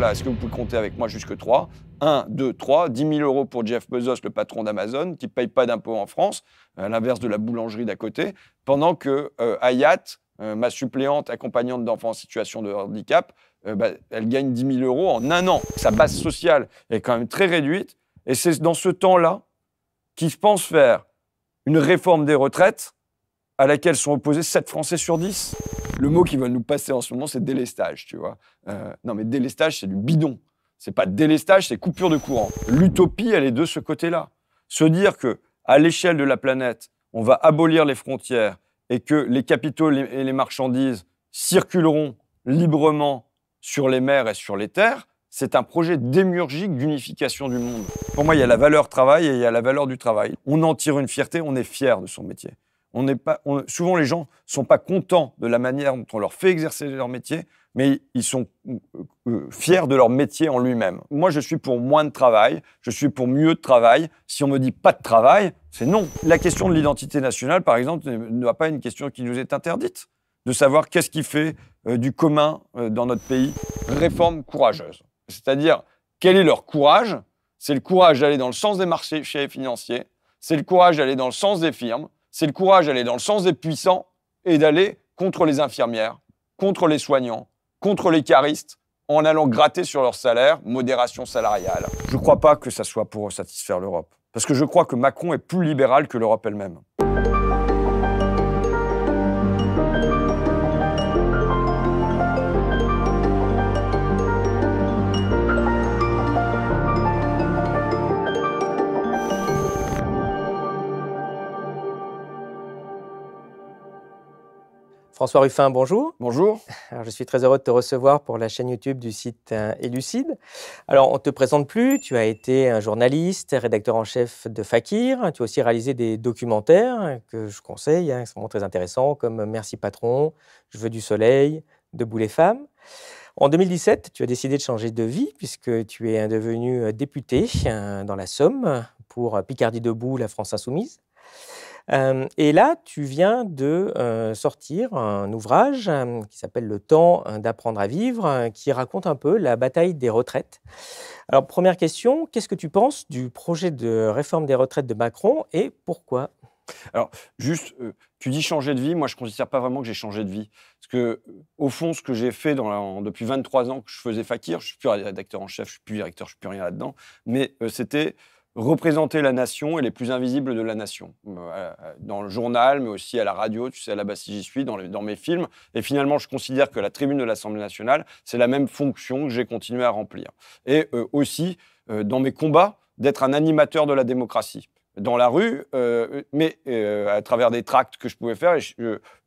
voilà, est-ce que vous pouvez compter avec moi jusque 3 1, 2, 3, 10 000 euros pour Jeff Bezos, le patron d'Amazon, qui ne paye pas d'impôts en France, à l'inverse de la boulangerie d'à côté, pendant que euh, Hayat, euh, ma suppléante accompagnante d'enfants en situation de handicap, euh, bah, elle gagne 10 000 euros en un an. Sa base sociale est quand même très réduite. Et c'est dans ce temps-là qu'ils pense faire une réforme des retraites à laquelle sont opposés 7 Français sur 10 le mot qui va nous passer en ce moment, c'est délestage, tu vois. Euh, non, mais délestage, c'est du bidon. C'est pas délestage, c'est coupure de courant. L'utopie, elle est de ce côté-là. Se dire que, à l'échelle de la planète, on va abolir les frontières et que les capitaux et les marchandises circuleront librement sur les mers et sur les terres, c'est un projet démiurgique d'unification du monde. Pour moi, il y a la valeur travail et il y a la valeur du travail. On en tire une fierté, on est fier de son métier n'est pas, souvent, les gens ne sont pas contents de la manière dont on leur fait exercer leur métier, mais ils sont euh, euh, fiers de leur métier en lui-même. Moi, je suis pour moins de travail, je suis pour mieux de travail. Si on me dit pas de travail, c'est non. La question de l'identité nationale, par exemple, ne pas une question qui nous est interdite, de savoir qu'est-ce qui fait euh, du commun dans notre pays. Réforme courageuse, c'est-à-dire quel est leur courage C'est le courage d'aller dans le sens des marchés financiers, c'est le courage d'aller dans le sens des firmes, c'est le courage d'aller dans le sens des puissants et d'aller contre les infirmières, contre les soignants, contre les caristes, en allant gratter sur leur salaire, modération salariale. Je ne crois pas que ça soit pour satisfaire l'Europe, parce que je crois que Macron est plus libéral que l'Europe elle-même. François Ruffin, bonjour. Bonjour. je suis très heureux de te recevoir pour la chaîne YouTube du site Elucide. Euh, Alors, on ne te présente plus, tu as été un journaliste, rédacteur en chef de Fakir, tu as aussi réalisé des documentaires que je conseille, hein, qui sont très intéressants, comme Merci Patron, Je veux du soleil, Debout les femmes. En 2017, tu as décidé de changer de vie puisque tu es devenu euh, député euh, dans la Somme pour Picardie debout, la France insoumise. Euh, et là, tu viens de euh, sortir un ouvrage euh, qui s'appelle Le temps d'apprendre à vivre, qui raconte un peu la bataille des retraites. Alors, première question, qu'est-ce que tu penses du projet de réforme des retraites de Macron et pourquoi alors, juste, tu dis changer de vie. Moi, je ne considère pas vraiment que j'ai changé de vie. Parce que, au fond, ce que j'ai fait dans depuis 23 ans que je faisais Fakir, je ne suis plus rédacteur en chef, je ne suis plus directeur, je ne suis plus rien là-dedans. Mais c'était représenter la nation et les plus invisibles de la nation. Euh, euh, dans le journal, mais aussi à la radio, tu sais, à la base si j'y suis, dans, mes films. Et finalement, je considère que la tribune de l'Assemblée nationale, c'est la même fonction que j'ai continué à remplir. Et euh, aussi, dans mes combats, d'être un animateur de la démocratie dans la rue, euh, mais euh, à travers des tracts que je pouvais faire. Et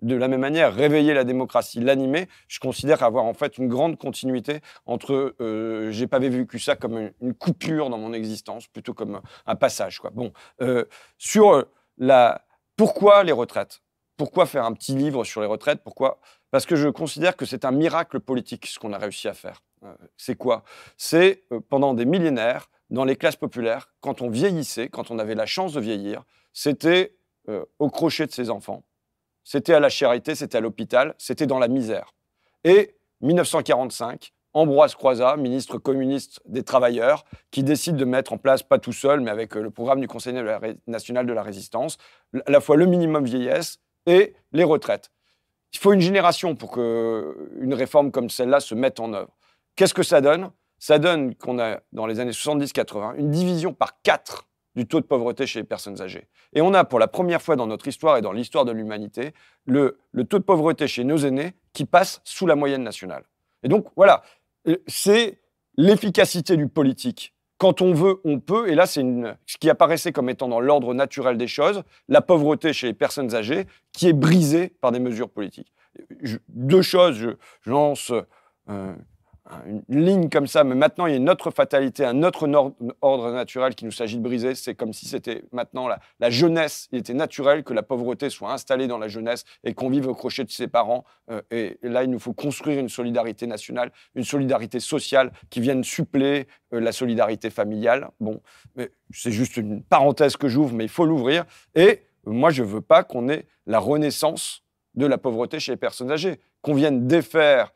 de la même manière, réveiller la démocratie, l'animer, je considère avoir en fait une grande continuité entre. je euh, j'ai pas vécu ça comme une, coupure dans mon existence, plutôt comme un passage. Bon, sur la pourquoi les retraites Pourquoi faire un petit livre sur les retraites Pourquoi Parce que je considère que c'est un miracle politique ce qu'on a réussi à faire. c'est quoi C'est pendant des millénaires dans les classes populaires, quand on vieillissait, quand on avait la chance de vieillir, c'était euh, au crochet de ses enfants, c'était à la charité, c'était à l'hôpital, c'était dans la misère. Et 1945, Ambroise Croizat, ministre communiste des Travailleurs, qui décide de mettre en place, pas tout seul, mais avec euh, le programme du Conseil national de la résistance, à la fois le minimum vieillesse et les retraites. Il faut une génération pour qu'une réforme comme celle-là se mette en œuvre. Qu'est-ce que ça donne ça donne qu'on a, dans les années 70-80, une division par quatre du taux de pauvreté chez les personnes âgées. Et on a pour la première fois dans notre histoire et dans l'histoire de l'humanité le, taux de pauvreté chez nos aînés qui passe sous la moyenne nationale. Et donc voilà, euh, c'est l'efficacité du politique. Quand on veut, on peut. Et là, c'est ce qui apparaissait comme étant dans l'ordre naturel des choses, la pauvreté chez les personnes âgées, qui est brisée par des mesures politiques. deux choses, je, lance euh, Hein, une ligne comme ça, mais maintenant il y a une autre fatalité, un autre ordre naturel qu'il nous s'agit de briser. C'est comme si c'était maintenant la, jeunesse. Il était naturel que la pauvreté soit installée dans la jeunesse et qu'on vive au crochet de ses parents. Euh, et, là, il nous faut construire une solidarité nationale, une solidarité sociale qui vienne suppléer euh, la solidarité familiale. Bon, c'est juste une parenthèse que j'ouvre, mais il faut l'ouvrir. Et moi, je ne veux pas qu'on ait la renaissance de la pauvreté chez les personnes âgées, qu'on vienne défaire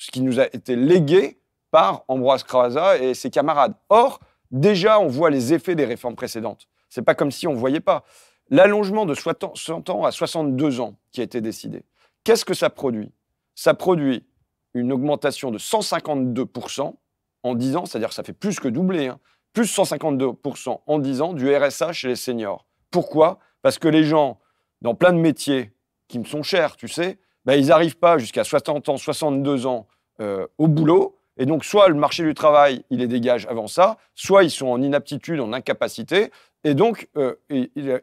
ce qui nous a été légué par Ambroise Croaza et ses camarades. Or, déjà, on voit les effets des réformes précédentes. C'est pas comme si on ne voyait pas. L'allongement de 60 ans à 62 ans qui a été décidé, qu'est-ce que ça produit Ça produit une augmentation de 152% en 10 ans, c'est-à-dire ça fait plus que doubler, hein. plus 152% en 10 ans du RSA chez les seniors. Pourquoi Parce que les gens, dans plein de métiers qui me sont chers, tu sais, ben, ils n'arrivent pas jusqu'à 60 ans, 62 ans euh, au boulot. Et donc, soit le marché du travail, il les dégage avant ça, soit ils sont en inaptitude, en incapacité. Et donc, euh,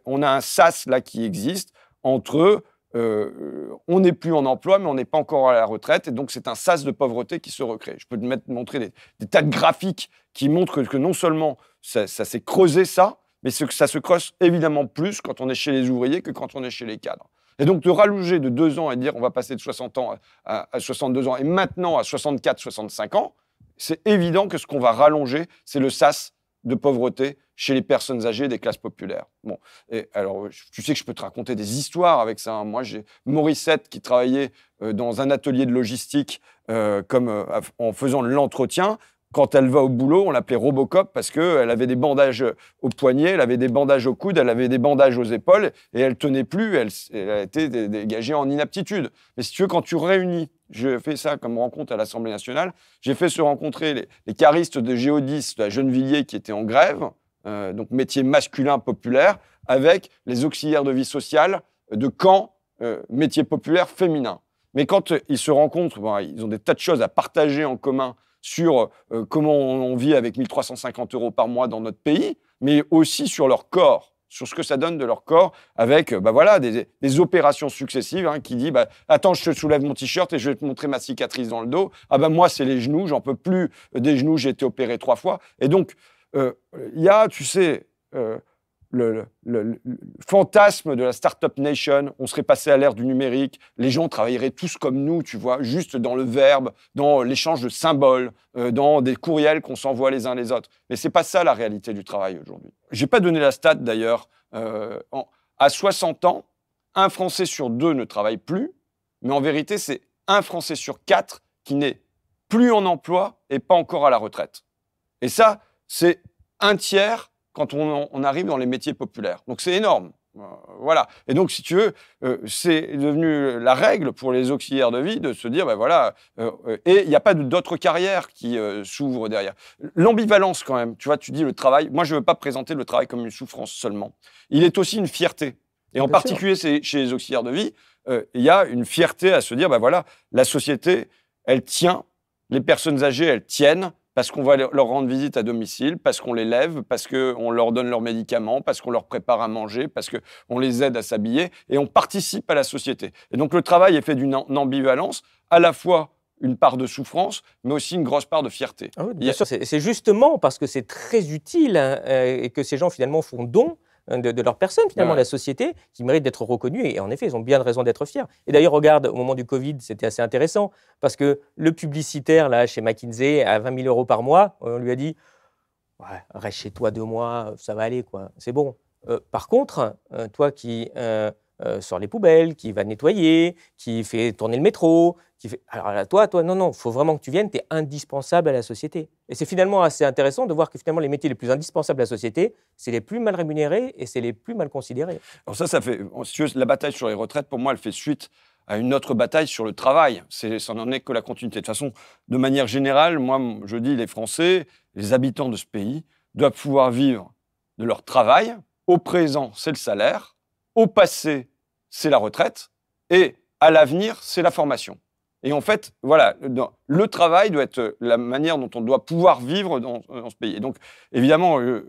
on a un sas là qui existe entre euh, on n'est plus en emploi, mais on n'est pas encore à la retraite. Et donc, c'est un sas de pauvreté qui se recrée. Je peux te montrer des, tas de graphiques qui montrent que, non seulement ça, ça s'est creusé, ça, mais que ça se creuse évidemment plus quand on est chez les ouvriers que quand on est chez les cadres. Et donc, de rallonger de deux ans et dire on va passer de 60 ans à, 62 ans et maintenant à 64, 65 ans, c'est évident que ce qu'on va rallonger, c'est le sas de pauvreté chez les personnes âgées des classes populaires. Bon, et alors tu sais que je peux te raconter des histoires avec ça. Hein. Moi, j'ai Morissette qui travaillait euh, dans un atelier de logistique euh, comme euh, en faisant l'entretien quand elle va au boulot, on l'appelait Robocop parce qu'elle avait des bandages au poignet elle avait des bandages au coudes, elle avait des bandages aux épaules et elle tenait plus, elle, a été dégagée en inaptitude. Mais si tu veux, quand tu réunis, j'ai fait ça comme rencontre à l'Assemblée nationale, j'ai fait se rencontrer les, caristes charistes de Géodis, de la Gennevilliers qui étaient en grève, euh, donc métier masculin populaire, avec les auxiliaires de vie sociale euh, de Caen, euh, métier populaire féminin. Mais quand ils se rencontrent, ils ont des tas de choses à partager en commun sur euh, comment on vit avec 1350 euros par mois dans notre pays, mais aussi sur leur corps sur ce que ça donne de leur corps avec euh, bah voilà, des, opérations successives hein, qui dit bah, Attends, je te soulève mon t-shirt et je vais te montrer ma cicatrice dans le dos. Ah bah, moi, c'est les genoux, j'en peux plus des genoux, j'ai été opéré trois fois. Et donc, euh, il y a, tu sais, le, fantasme de la start-up Nation, on serait passé à l'ère du numérique, les gens travailleraient tous comme nous, tu vois, juste dans le verbe, dans l'échange de symboles, euh, dans des courriels qu'on s'envoie les uns les autres. Mais c'est pas ça la réalité du travail aujourd'hui. J'ai pas donné la stat d'ailleurs. Euh, à 60 ans, un Français sur deux ne travaille plus, mais en vérité, c'est un Français sur quatre qui n'est plus en emploi et pas encore à la retraite. Et ça, c'est un tiers quand on, arrive dans les métiers populaires. Donc c'est énorme. Euh, voilà. Et donc, si tu veux, euh, c'est devenu la règle pour les auxiliaires de vie de se dire, ben voilà, euh, et il n'y a pas d'autres carrières qui s'ouvrent derrière. L'ambivalence, quand même, tu vois, tu dis le travail. Moi, je ne veux pas présenter le travail comme une souffrance seulement. Il est aussi une fierté. Et en particulier chez les auxiliaires de vie, il y a une fierté à se dire, ben voilà, la société, elle tient, les personnes âgées, elles tiennent, parce qu'on va leur rendre visite à domicile, parce qu'on les lève, parce qu'on leur donne leurs médicaments, parce qu'on leur prépare à manger, parce qu'on les aide à s'habiller, et on participe à la société. Et donc le travail est fait d'une ambivalence, à la fois une part de souffrance, mais aussi une grosse part de fierté. Ah bien sûr, c'est justement parce que c'est très utile hein, euh, et que ces gens finalement font don Hein, de, leur personne, finalement, la société, qui mérite d'être reconnue. Et en effet, ils ont bien de raison d'être fiers. Et d'ailleurs, regarde, au moment du Covid, c'était assez intéressant, parce que le publicitaire, là, chez McKinsey, à 20 000 euros par mois, euh, on lui a dit ouais, Reste chez toi deux mois, ça va aller, quoi. C'est bon. Euh, par contre, hein, toi qui. Euh, euh, sort les poubelles, qui va nettoyer, qui fait tourner le métro, qui fait... Alors à toi, toi, non, non, il faut vraiment que tu viennes, tu es indispensable à la société. Et c'est finalement assez intéressant de voir que finalement les métiers les plus indispensables à la société, c'est les plus mal rémunérés et c'est les plus mal considérés. Alors ça, ça fait... La bataille sur les retraites, pour moi, elle fait suite à une autre bataille sur le travail. Ça n'en est que la continuité. De toute façon, de manière générale, moi, je dis, les Français, les habitants de ce pays, doivent pouvoir vivre de leur travail. Au présent, c'est le salaire au passé, c'est la retraite, et à l'avenir, c'est la formation. Et en fait, voilà, le travail doit être la manière dont on doit pouvoir vivre dans, ce pays. Et donc, évidemment, euh,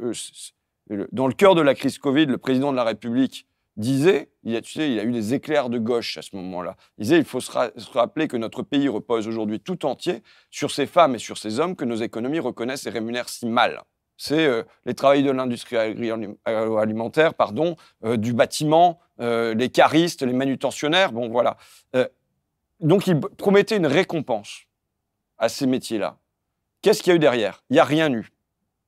euh, dans le cœur de la crise Covid, le président de la République disait, il a, a eu des éclairs de gauche à ce moment-là. Il disait, il faut se rappeler que notre pays repose aujourd'hui tout entier sur ces femmes et sur ces hommes que nos économies reconnaissent et rémunèrent si mal c'est euh, les travailleurs de l'industrie agroalimentaire, pardon, euh, du bâtiment, euh, les caristes, les manutentionnaires, bon voilà. donc il promettait une récompense à ces métiers-là. Qu'est-ce qu'il y a eu derrière Il n'y a rien eu.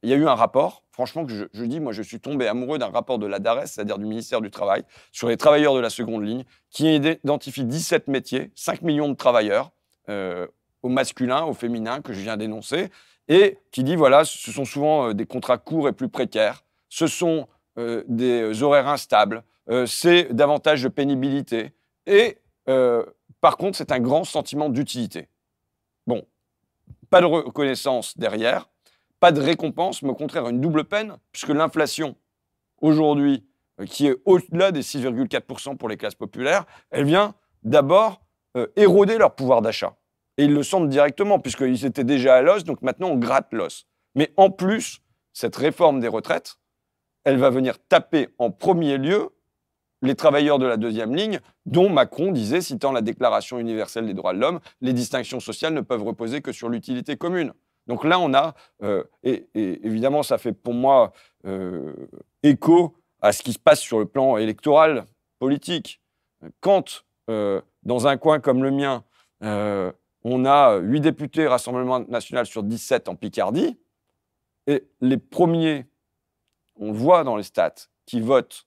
Il y a eu un rapport, franchement, je, dis, moi je suis tombé amoureux d'un rapport de la DARES, c'est-à-dire du ministère du Travail, sur les travailleurs de la seconde ligne, qui identifie 17 métiers, 5 millions de travailleurs, au masculin, au féminin, que je viens d'énoncer, et qui dit, voilà, ce sont souvent euh, des contrats courts et plus précaires, ce sont euh, des horaires instables, euh, c'est davantage de pénibilité, et par contre, c'est un grand sentiment d'utilité. Bon, pas de reconnaissance derrière, pas de récompense, mais au contraire une double peine, puisque l'inflation, aujourd'hui, qui est au-delà des 6,4% pour les classes populaires, elle vient d'abord éroder leur pouvoir d'achat. Et ils le sentent directement, puisqu'ils étaient déjà à l'os, donc maintenant on gratte l'os. Mais en plus, cette réforme des retraites, elle va venir taper en premier lieu les travailleurs de la deuxième ligne, dont Macron disait, citant la Déclaration universelle des droits de l'homme, les distinctions sociales ne peuvent reposer que sur l'utilité commune. Donc là, on a, euh, et, évidemment, ça fait pour moi euh, écho à ce qui se passe sur le plan électoral, politique. Quand, euh, dans un coin comme le mien, on a euh, huit députés Rassemblement national sur 17 en Picardie. Et les premiers, on voit dans les stats, qui votent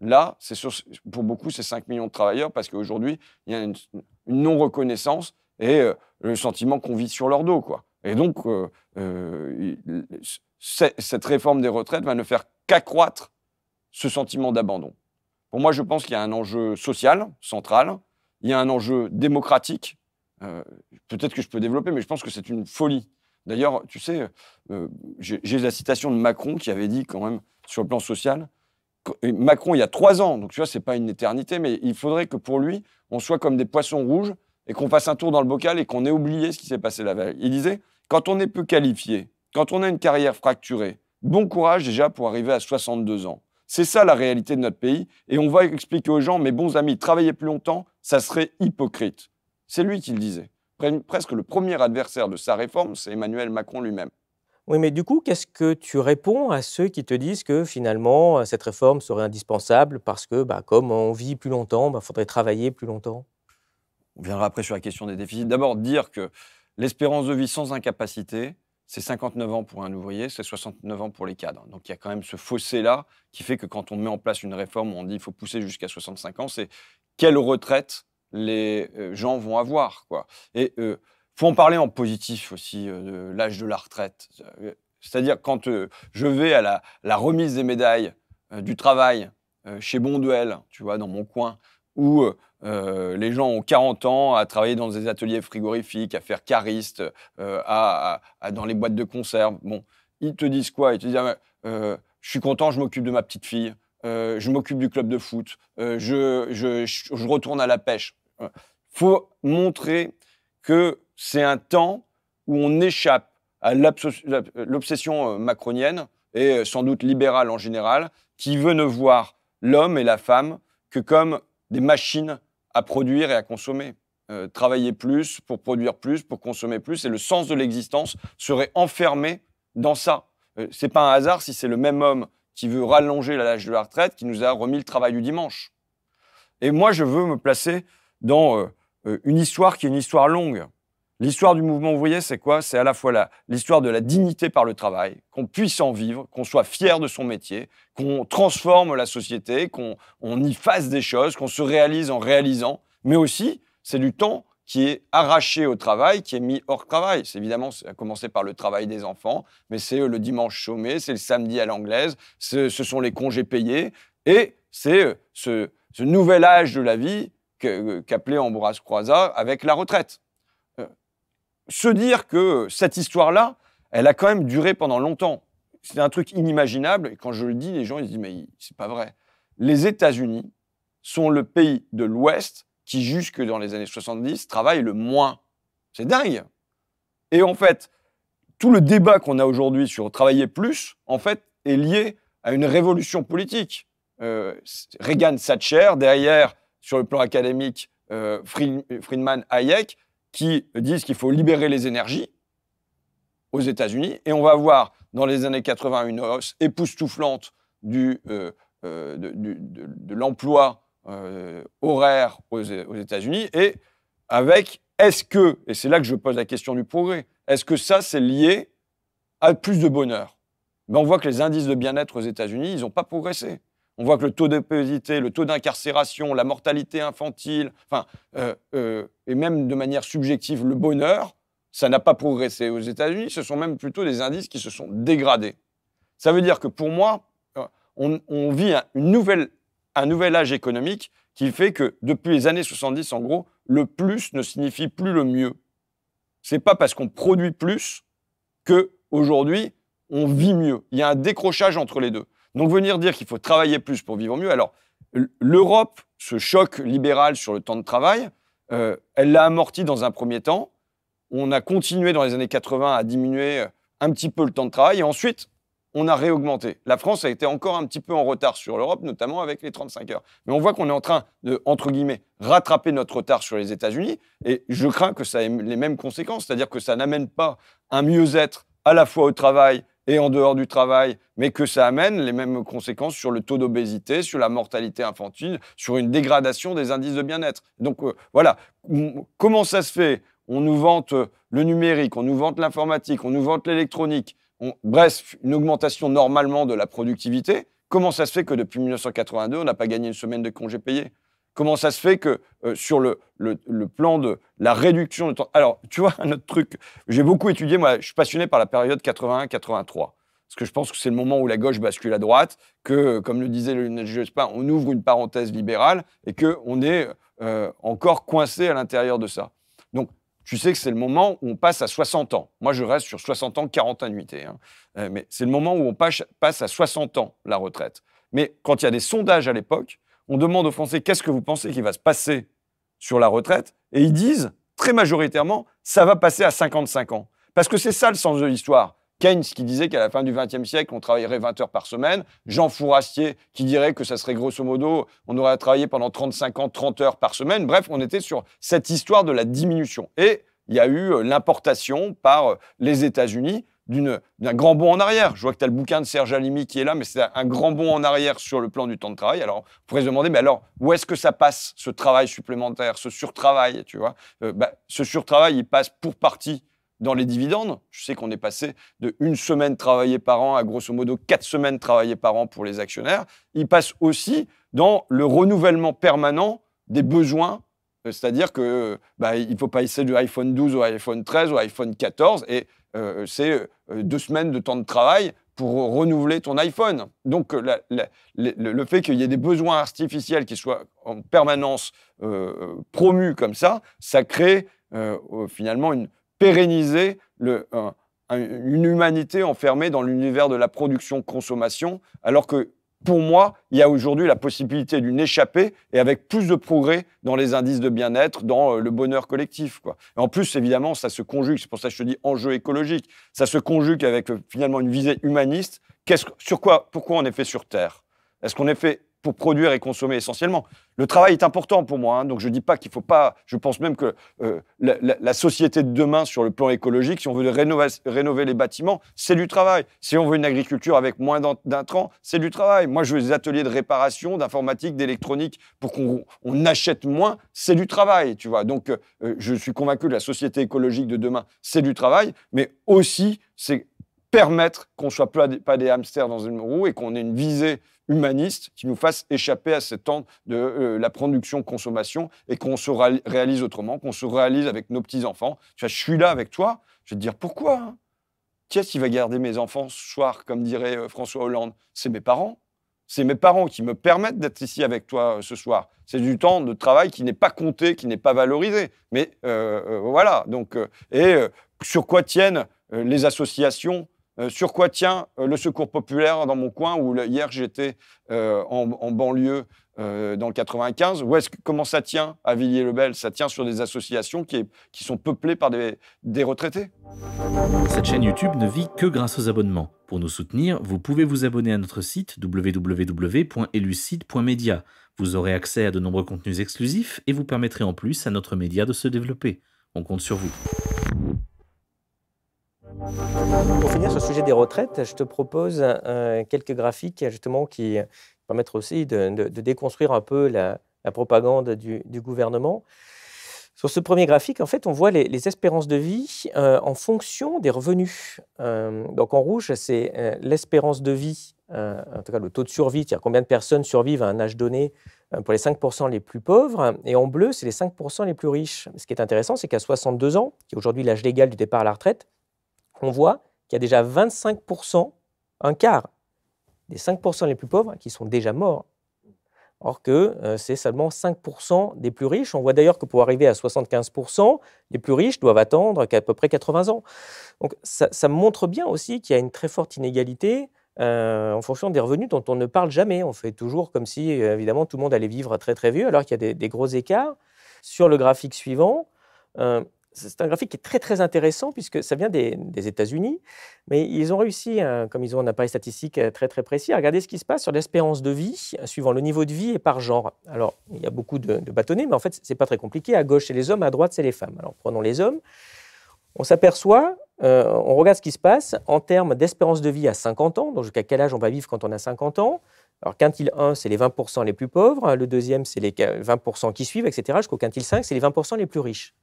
là, c'est pour beaucoup, c'est 5 millions de travailleurs parce qu'aujourd'hui, il y a une, non-reconnaissance et euh, le sentiment qu'on vit sur leur dos. Quoi. Et donc, euh, cette réforme des retraites va ne faire qu'accroître ce sentiment d'abandon. Pour moi, je pense qu'il y a un enjeu social, central, il y a un enjeu démocratique, euh, peut-être que je peux développer, mais je pense que c'est une folie. D'ailleurs, tu sais, euh, j'ai la citation de Macron qui avait dit quand même sur le plan social, Macron il y a trois ans, donc tu vois, c'est pas une éternité, mais il faudrait que pour lui, on soit comme des poissons rouges et qu'on fasse un tour dans le bocal et qu'on ait oublié ce qui s'est passé la veille. Il disait, quand on est peu qualifié, quand on a une carrière fracturée, bon courage déjà pour arriver à 62 ans. C'est ça la réalité de notre pays, et on va expliquer aux gens, mes bons amis, travailler plus longtemps, ça serait hypocrite. C'est lui qui le disait. Presque le premier adversaire de sa réforme, c'est Emmanuel Macron lui-même. Oui, mais du coup, qu'est-ce que tu réponds à ceux qui te disent que finalement, euh, cette réforme serait indispensable parce que, bah, comme on vit plus longtemps, il bah, faudrait travailler plus longtemps On viendra après sur la question des déficits. D'abord, dire que l'espérance de vie sans incapacité, c'est 59 ans pour un ouvrier, c'est 69 ans pour les cadres. Donc il y a quand même ce fossé-là qui fait que quand on met en place une réforme, on dit il faut pousser jusqu'à 65 ans, c'est quelle retraite les euh, gens vont avoir. Quoi. Et il euh, faut en parler en positif aussi, euh, de l'âge de la retraite. C'est-à-dire quand je vais à la, remise des médailles du travail chez Bonduel, tu vois, dans mon coin, où les gens ont 40 ans à travailler dans des ateliers frigorifiques, à faire cariste, à, dans les boîtes de conserve. Bon, ils te disent quoi Ils te disent ah, je suis content, je m'occupe de ma petite fille. je m'occupe du club de foot, je, retourne à la pêche faut montrer que c'est un temps où on échappe à l'obsession euh, macronienne et euh, sans doute libérale en général, qui veut ne voir l'homme et la femme que comme des machines à produire et à consommer. Euh, travailler plus pour produire plus, pour consommer plus, et le sens de l'existence serait enfermé dans ça. Ce c'est pas un hasard si c'est le même homme qui veut rallonger l'âge de la retraite qui nous a remis le travail du dimanche. Et moi, je veux me placer dans euh, euh, une histoire qui est une histoire longue. L'histoire du mouvement ouvrier, c'est quoi C'est à la fois l'histoire de la dignité par le travail, qu'on puisse en vivre, qu'on soit fier de son métier, qu'on transforme la société, qu'on y fasse des choses, qu'on se réalise en réalisant, mais aussi c'est du temps qui est arraché au travail, qui est mis hors travail. C'est évidemment à commencer par le travail des enfants, mais c'est euh, le dimanche chômé, c'est le samedi à l'anglaise, ce sont les congés payés, et c'est ce nouvel âge de la vie euh, qu'appelait Ambroise Croizat avec la retraite. Euh, se dire que cette histoire-là, elle a quand même duré pendant longtemps. C'est un truc inimaginable. Et quand je le dis, les gens ils se disent mais c'est pas vrai. Les États-Unis sont le pays de l'Ouest qui, jusque dans les années 70, travaille le moins. C'est dingue. Et en fait, tout le débat qu'on a aujourd'hui sur travailler plus, en fait, est lié à une révolution politique. Euh, Reagan Thatcher, derrière sur le plan académique euh, Friedman, Hayek, qui disent qu'il faut libérer les énergies aux États-Unis. Et on va voir dans les années 80 une hausse époustouflante du, euh, euh, de, l'emploi horaire aux, États-Unis. Et avec, est-ce que, et c'est là que je pose la question du progrès, est-ce que ça, c'est lié à plus de bonheur mais ben, On voit que les indices de bien-être aux États-Unis, ils n'ont pas progressé. On voit que le taux pauvreté, le taux d'incarcération, la mortalité infantile, enfin, euh, euh, et même de manière subjective, le bonheur, ça n'a pas progressé. Aux États-Unis, ce sont même plutôt des indices qui se sont dégradés. Ça veut dire que pour moi, euh, on, vit un, un nouvel âge économique qui fait que depuis les années 70, en gros, le plus ne signifie plus le mieux. C'est pas parce qu'on produit plus que aujourd'hui on vit mieux. Il y a un décrochage entre les deux. Donc venir dire qu'il faut travailler plus pour vivre mieux, alors l'Europe, ce choc libéral sur le temps de travail, euh, elle l'a amorti dans un premier temps. On a continué dans les années 80 à diminuer euh, un petit peu le temps de travail et ensuite on a réaugmenté. La France a été encore un petit peu en retard sur l'Europe, notamment avec les 35 heures. Mais on voit qu'on est en train de, entre guillemets, rattraper notre retard sur les États-Unis, et je crains que ça ait les mêmes conséquences, c'est-à-dire que ça n'amène pas un mieux-être à la fois au travail et en dehors du travail, mais que ça amène les mêmes conséquences sur le taux d'obésité, sur la mortalité infantile, sur une dégradation des indices de bien-être. Donc euh, voilà, comment ça se fait On nous vante euh, le numérique, on nous vante l'informatique, on nous vante l'électronique, bref, une augmentation normalement de la productivité. Comment ça se fait que depuis 1982, on n'a pas gagné une semaine de congés payés Comment ça se fait que euh, sur le, plan de la réduction de temps. Alors, tu vois, un autre truc, j'ai beaucoup étudié, moi, je suis passionné par la période 81-83. Parce que je pense que c'est le moment où la gauche bascule à droite, que, comme le disait le pas, on ouvre une parenthèse libérale et que on est euh, encore coincé à l'intérieur de ça. Donc, tu sais que c'est le moment où on passe à 60 ans. Moi, je reste sur 60 ans, 40 annuités. Hein. Euh, mais c'est le moment où on passe à 60 ans la retraite. Mais quand il y a des sondages à l'époque, on demande aux Français qu'est-ce que vous pensez qu'il va se passer sur la retraite, et ils disent très majoritairement ça va passer à 55 ans. Parce que c'est ça le sens de l'histoire. Keynes qui disait qu'à la fin du XXe siècle, on travaillerait 20 heures par semaine. Jean Fourastier qui dirait que ça serait grosso modo, on aurait travaillé pendant 35 ans, 30 heures par semaine. Bref, on était sur cette histoire de la diminution. Et il y a eu euh, l'importation par euh, les États-Unis d'un grand bond en arrière. Je vois que tu as le bouquin de Serge Alimi qui est là, mais c'est un grand bond en arrière sur le plan du temps de travail. Alors, vous pourrait se demander, mais alors, où est-ce que ça passe, ce travail supplémentaire, ce surtravail, tu vois euh, bah, Ce surtravail, il passe pour partie dans les dividendes. Je sais qu'on est passé de une semaine travaillée par an à grosso modo quatre semaines travaillées par an pour les actionnaires. Il passe aussi dans le renouvellement permanent des besoins euh, c'est-à-dire qu'il bah, ne faut pas essayer du iPhone 12 ou iPhone 13 ou iPhone 14 et euh, c'est euh, deux semaines de temps de travail pour renouveler ton iPhone. Donc euh, le, fait qu'il y ait des besoins artificiels qui soient en permanence promus comme ça, ça crée finalement une pérenniser le, une humanité enfermée dans l'univers de la production-consommation, alors que pour moi, il y a aujourd'hui la possibilité d'une échappée et avec plus de progrès dans les indices de bien-être, dans euh, le bonheur collectif. Quoi. en plus, évidemment, ça se conjugue, c'est pour ça que je te dis enjeu écologique, ça se conjugue avec euh, finalement une visée humaniste. Qu'est-ce sur quoi, pourquoi on est fait sur Terre Est-ce qu'on est fait pour produire et consommer essentiellement. Le travail est important pour moi, hein, donc je ne dis pas qu'il ne faut pas. Je pense même que euh, la, société de demain, sur le plan écologique, si on veut rénover, les bâtiments, c'est du travail. Si on veut une agriculture avec moins d'intrants, c'est du travail. Moi, je veux des ateliers de réparation, d'informatique, d'électronique, pour qu'on achète moins, c'est du travail, tu vois. Donc, euh, euh, je suis convaincu que la société écologique de demain, c'est du travail, mais aussi, c'est permettre qu'on ne soit pas des hamsters dans une roue et qu'on ait une visée humaniste qui nous fasse échapper à cette temps de euh, la production-consommation et qu'on se réalise autrement, qu'on se réalise avec nos petits-enfants. Je suis là avec toi, je vais te dire pourquoi hein Qui est-ce qui va garder mes enfants ce soir, comme dirait euh, François Hollande C'est mes parents. C'est mes parents qui me permettent d'être ici avec toi euh, ce soir. C'est du temps de travail qui n'est pas compté, qui n'est pas valorisé. Mais voilà, donc, et sur quoi tiennent les associations euh, sur quoi tient euh, le secours populaire dans mon coin, où hier j'étais euh, en, banlieue dans le 95. Où est-ce, comment ça tient à Villiers-le-Bel Ça tient sur des associations qui, sont peuplées par des, retraités. Cette chaîne YouTube ne vit que grâce aux abonnements. Pour nous soutenir, vous pouvez vous abonner à notre site www.elucide.media. Vous aurez accès à de nombreux contenus exclusifs et vous permettrez en plus à notre média de se développer. On compte sur vous. Pour finir sur le sujet des retraites, je te propose euh, quelques graphiques justement qui permettent aussi de, déconstruire un peu la, propagande du, gouvernement. Sur ce premier graphique, en fait, on voit les, espérances de vie euh, en fonction des revenus. Euh, donc en rouge, c'est l'espérance de vie, en tout cas le taux de survie, c'est-à-dire combien de personnes survivent à un âge donné pour les 5% les plus pauvres, et en bleu, c'est les 5% les plus riches. Ce qui est intéressant, c'est qu'à 62 ans, qui est aujourd'hui l'âge légal du départ à la retraite, on voit qu'il y a déjà 25%, un quart des 5% les plus pauvres qui sont déjà morts. Or que euh, c'est seulement 5% des plus riches. On voit d'ailleurs que pour arriver à 75%, les plus riches doivent attendre qu'à peu près 80 ans. Donc ça, montre bien aussi qu'il y a une très forte inégalité euh, en fonction des revenus dont on ne parle jamais. On fait toujours comme si, euh, évidemment, tout le monde allait vivre très très vieux, alors qu'il y a des, gros écarts. Sur le graphique suivant, c'est un graphique qui est très très intéressant puisque ça vient des, États-Unis, mais ils ont réussi, hein, comme ils ont un appareil statistique euh, très très précis, à regarder ce qui se passe sur l'espérance de vie euh, suivant le niveau de vie et par genre. Alors il y a beaucoup de, bâtonnets, mais en fait c'est pas très compliqué. À gauche c'est les hommes, à droite c'est les femmes. Alors prenons les hommes. On s'aperçoit, euh, on regarde ce qui se passe en termes d'espérance de vie à 50 ans, donc jusqu'à quel âge on va vivre quand on a 50 ans. Alors, quintile 1, c'est les 20% les plus pauvres. Le deuxième, c'est les 20% qui suivent, etc. Jusqu'au quintile 5, c'est les 20% les plus riches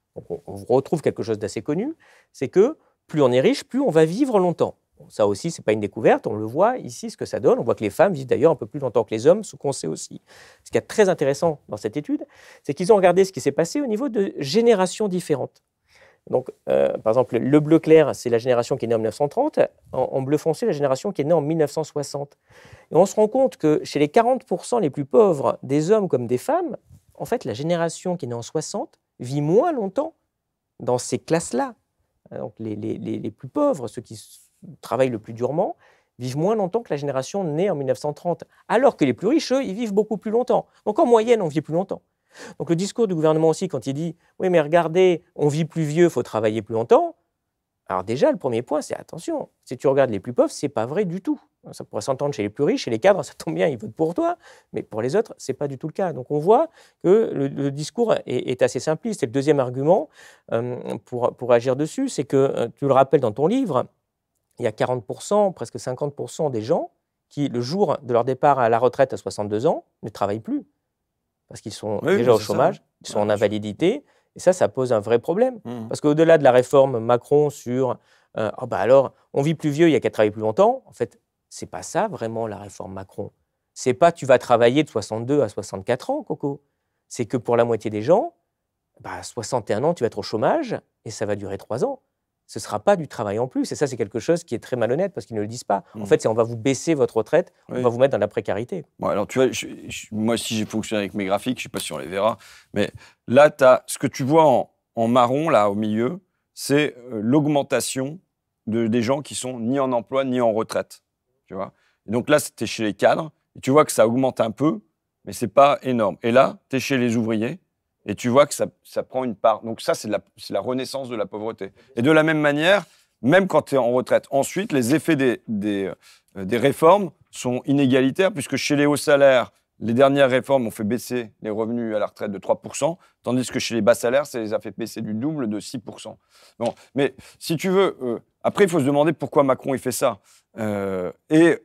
on, retrouve quelque chose d'assez connu, c'est que plus on est riche, plus on va vivre longtemps. ça aussi, ce n'est pas une découverte, on le voit ici ce que ça donne. On voit que les femmes vivent d'ailleurs un peu plus longtemps que les hommes, ce qu'on sait aussi. Ce qui est très intéressant dans cette étude, c'est qu'ils ont regardé ce qui s'est passé au niveau de générations différentes. Donc, euh, par exemple, le bleu clair, c'est la génération qui est née en 1930, en, en, bleu foncé, la génération qui est née en 1960. Et on se rend compte que chez les 40% les plus pauvres des hommes comme des femmes, en fait, la génération qui est née en 60 vit moins longtemps dans ces classes-là. Hein, les, plus pauvres, ceux qui travaillent le plus durement, vivent moins longtemps que la génération née en 1930, alors que les plus riches, ils vivent beaucoup plus longtemps. Donc en moyenne, on vit plus longtemps. Donc le discours du gouvernement aussi, quand il dit, oui mais regardez, on vit plus vieux, faut travailler plus longtemps, alors déjà, le premier point, c'est attention, si tu regardes les plus pauvres, c'est pas vrai du tout. Ça pourrait s'entendre chez les plus riches, chez les cadres, ça tombe bien, ils votent pour toi, mais pour les autres, c'est pas du tout le cas. Donc on voit que le, discours est, assez simpliste. Et le deuxième argument euh, pour, pour agir dessus, c'est que, euh, tu le rappelles dans ton livre, il y a 40%, presque 50% des gens qui, le jour de leur départ à la retraite à 62 ans, ne travaillent plus parce qu'ils sont déjà au chômage, ils sont en invalidité, et ça, ça pose un vrai problème. Mmh. Parce qu'au-delà de la réforme Macron sur euh, ah bah alors, on vit plus vieux, il y a qu'à travailler plus longtemps, en fait, c'est pas ça vraiment la réforme Macron. C'est pas tu vas travailler de 62 à 64 ans, Coco. C'est que pour la moitié des gens, bah, 61 ans, tu vas être au chômage et ça va durer trois ans ce ne sera pas du travail en plus. Et ça, c'est quelque chose qui est très malhonnête parce qu'ils ne le disent pas. En mm. fait, c'est on va vous baisser votre retraite, on va vous mettre dans la précarité. alors tu vois, moi, si j'ai fonctionné avec mes graphiques, je ne sais pas si on les verra, mais là, as, ce que tu vois en, marron, là, au milieu, c'est euh, l'augmentation des gens qui sont ni en emploi ni en retraite. Tu vois et donc là, c'était chez les cadres. tu vois que ça augmente un peu, mais ce n'est pas énorme. Et là, tu es chez les ouvriers et tu vois que ça, prend une part. Donc ça, c'est la, renaissance de la pauvreté. Et de la même manière, même quand tu es en retraite. Ensuite, les effets des, euh, des, réformes sont inégalitaires, puisque chez les hauts salaires, les dernières réformes ont fait baisser les revenus à la retraite de 3%, tandis que chez les bas salaires, ça les a fait baisser du double de 6%. Bon, mais si tu veux, euh, après, il faut se demander pourquoi Macron, il fait ça. Euh, et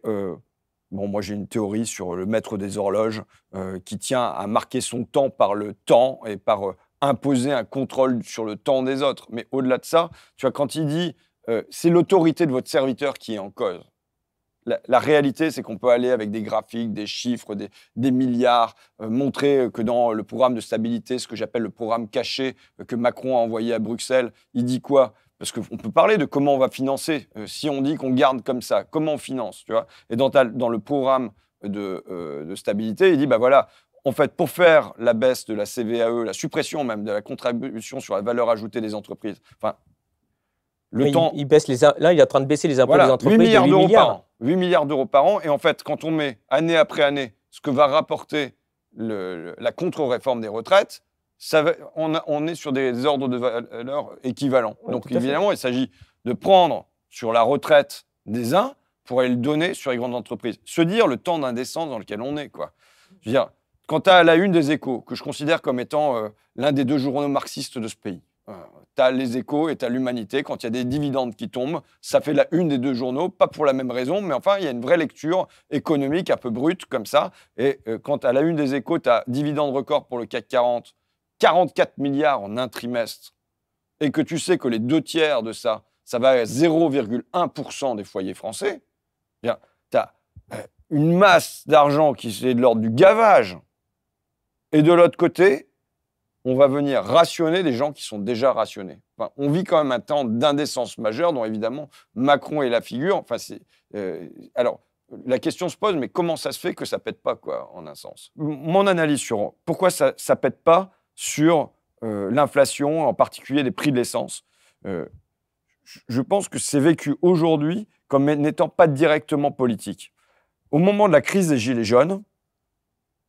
Bon, moi j'ai une théorie sur le maître des horloges euh, qui tient à marquer son temps par le temps et par euh, imposer un contrôle sur le temps des autres. Mais au-delà de ça, tu vois, quand il dit euh, c'est l'autorité de votre serviteur qui est en cause, la, réalité c'est qu'on peut aller avec des graphiques, des chiffres, des milliards, montrer que dans le programme de stabilité, ce que j'appelle le programme caché que Macron a envoyé à Bruxelles, il dit quoi parce qu'on peut parler de comment on va financer euh, si on dit qu'on garde comme ça, comment on finance, tu vois. Et dans, dans, le programme euh, de, stabilité, il dit, bah voilà, en fait, pour faire la baisse de la CVAE, la suppression même de la contribution sur la valeur ajoutée des entreprises, enfin, le temps... Il, baisse les, là, il est en train de baisser les impôts des entreprises 8 milliards d'euros par an. 8 milliards d'euros par an. Et en fait, quand on met année après année ce que va rapporter la contre-réforme des retraites, on, est sur des, ordres de valeur euh, équivalents. Donc évidemment, il s'agit de prendre sur la retraite des uns pour aller le donner sur les grandes entreprises. Se dire le temps d'indécence dans lequel on est, quoi. Je veux quant à la une des échos, que je considère comme étant euh, l'un des deux journaux marxistes de ce pays, euh, tu as les échos et tu as l'humanité. Quand il y a des dividendes qui tombent, ça fait la une des deux journaux, pas pour la même raison, mais enfin, il y a une vraie lecture économique un peu brute comme ça. Et quand tu as la une des échos, tu as dividendes record pour le CAC 40, 44 milliards en un trimestre, et que tu sais que les deux tiers de ça, ça va à 0,1% des foyers français, eh tu as euh, une masse d'argent qui est de l'ordre du gavage. Et de l'autre côté, on va venir rationner des gens qui sont déjà rationnés. on vit quand même un temps d'indécence majeure dont évidemment Macron est la figure. Enfin, euh, alors, la question se pose, mais comment ça se fait que ça pète pas, quoi, en un sens Mon analyse sur pourquoi ça, ça pète pas, sur euh, l'inflation, en particulier les prix de l'essence. Euh, je pense que c'est vécu aujourd'hui comme n'étant pas directement politique. Au moment de la crise des Gilets jaunes,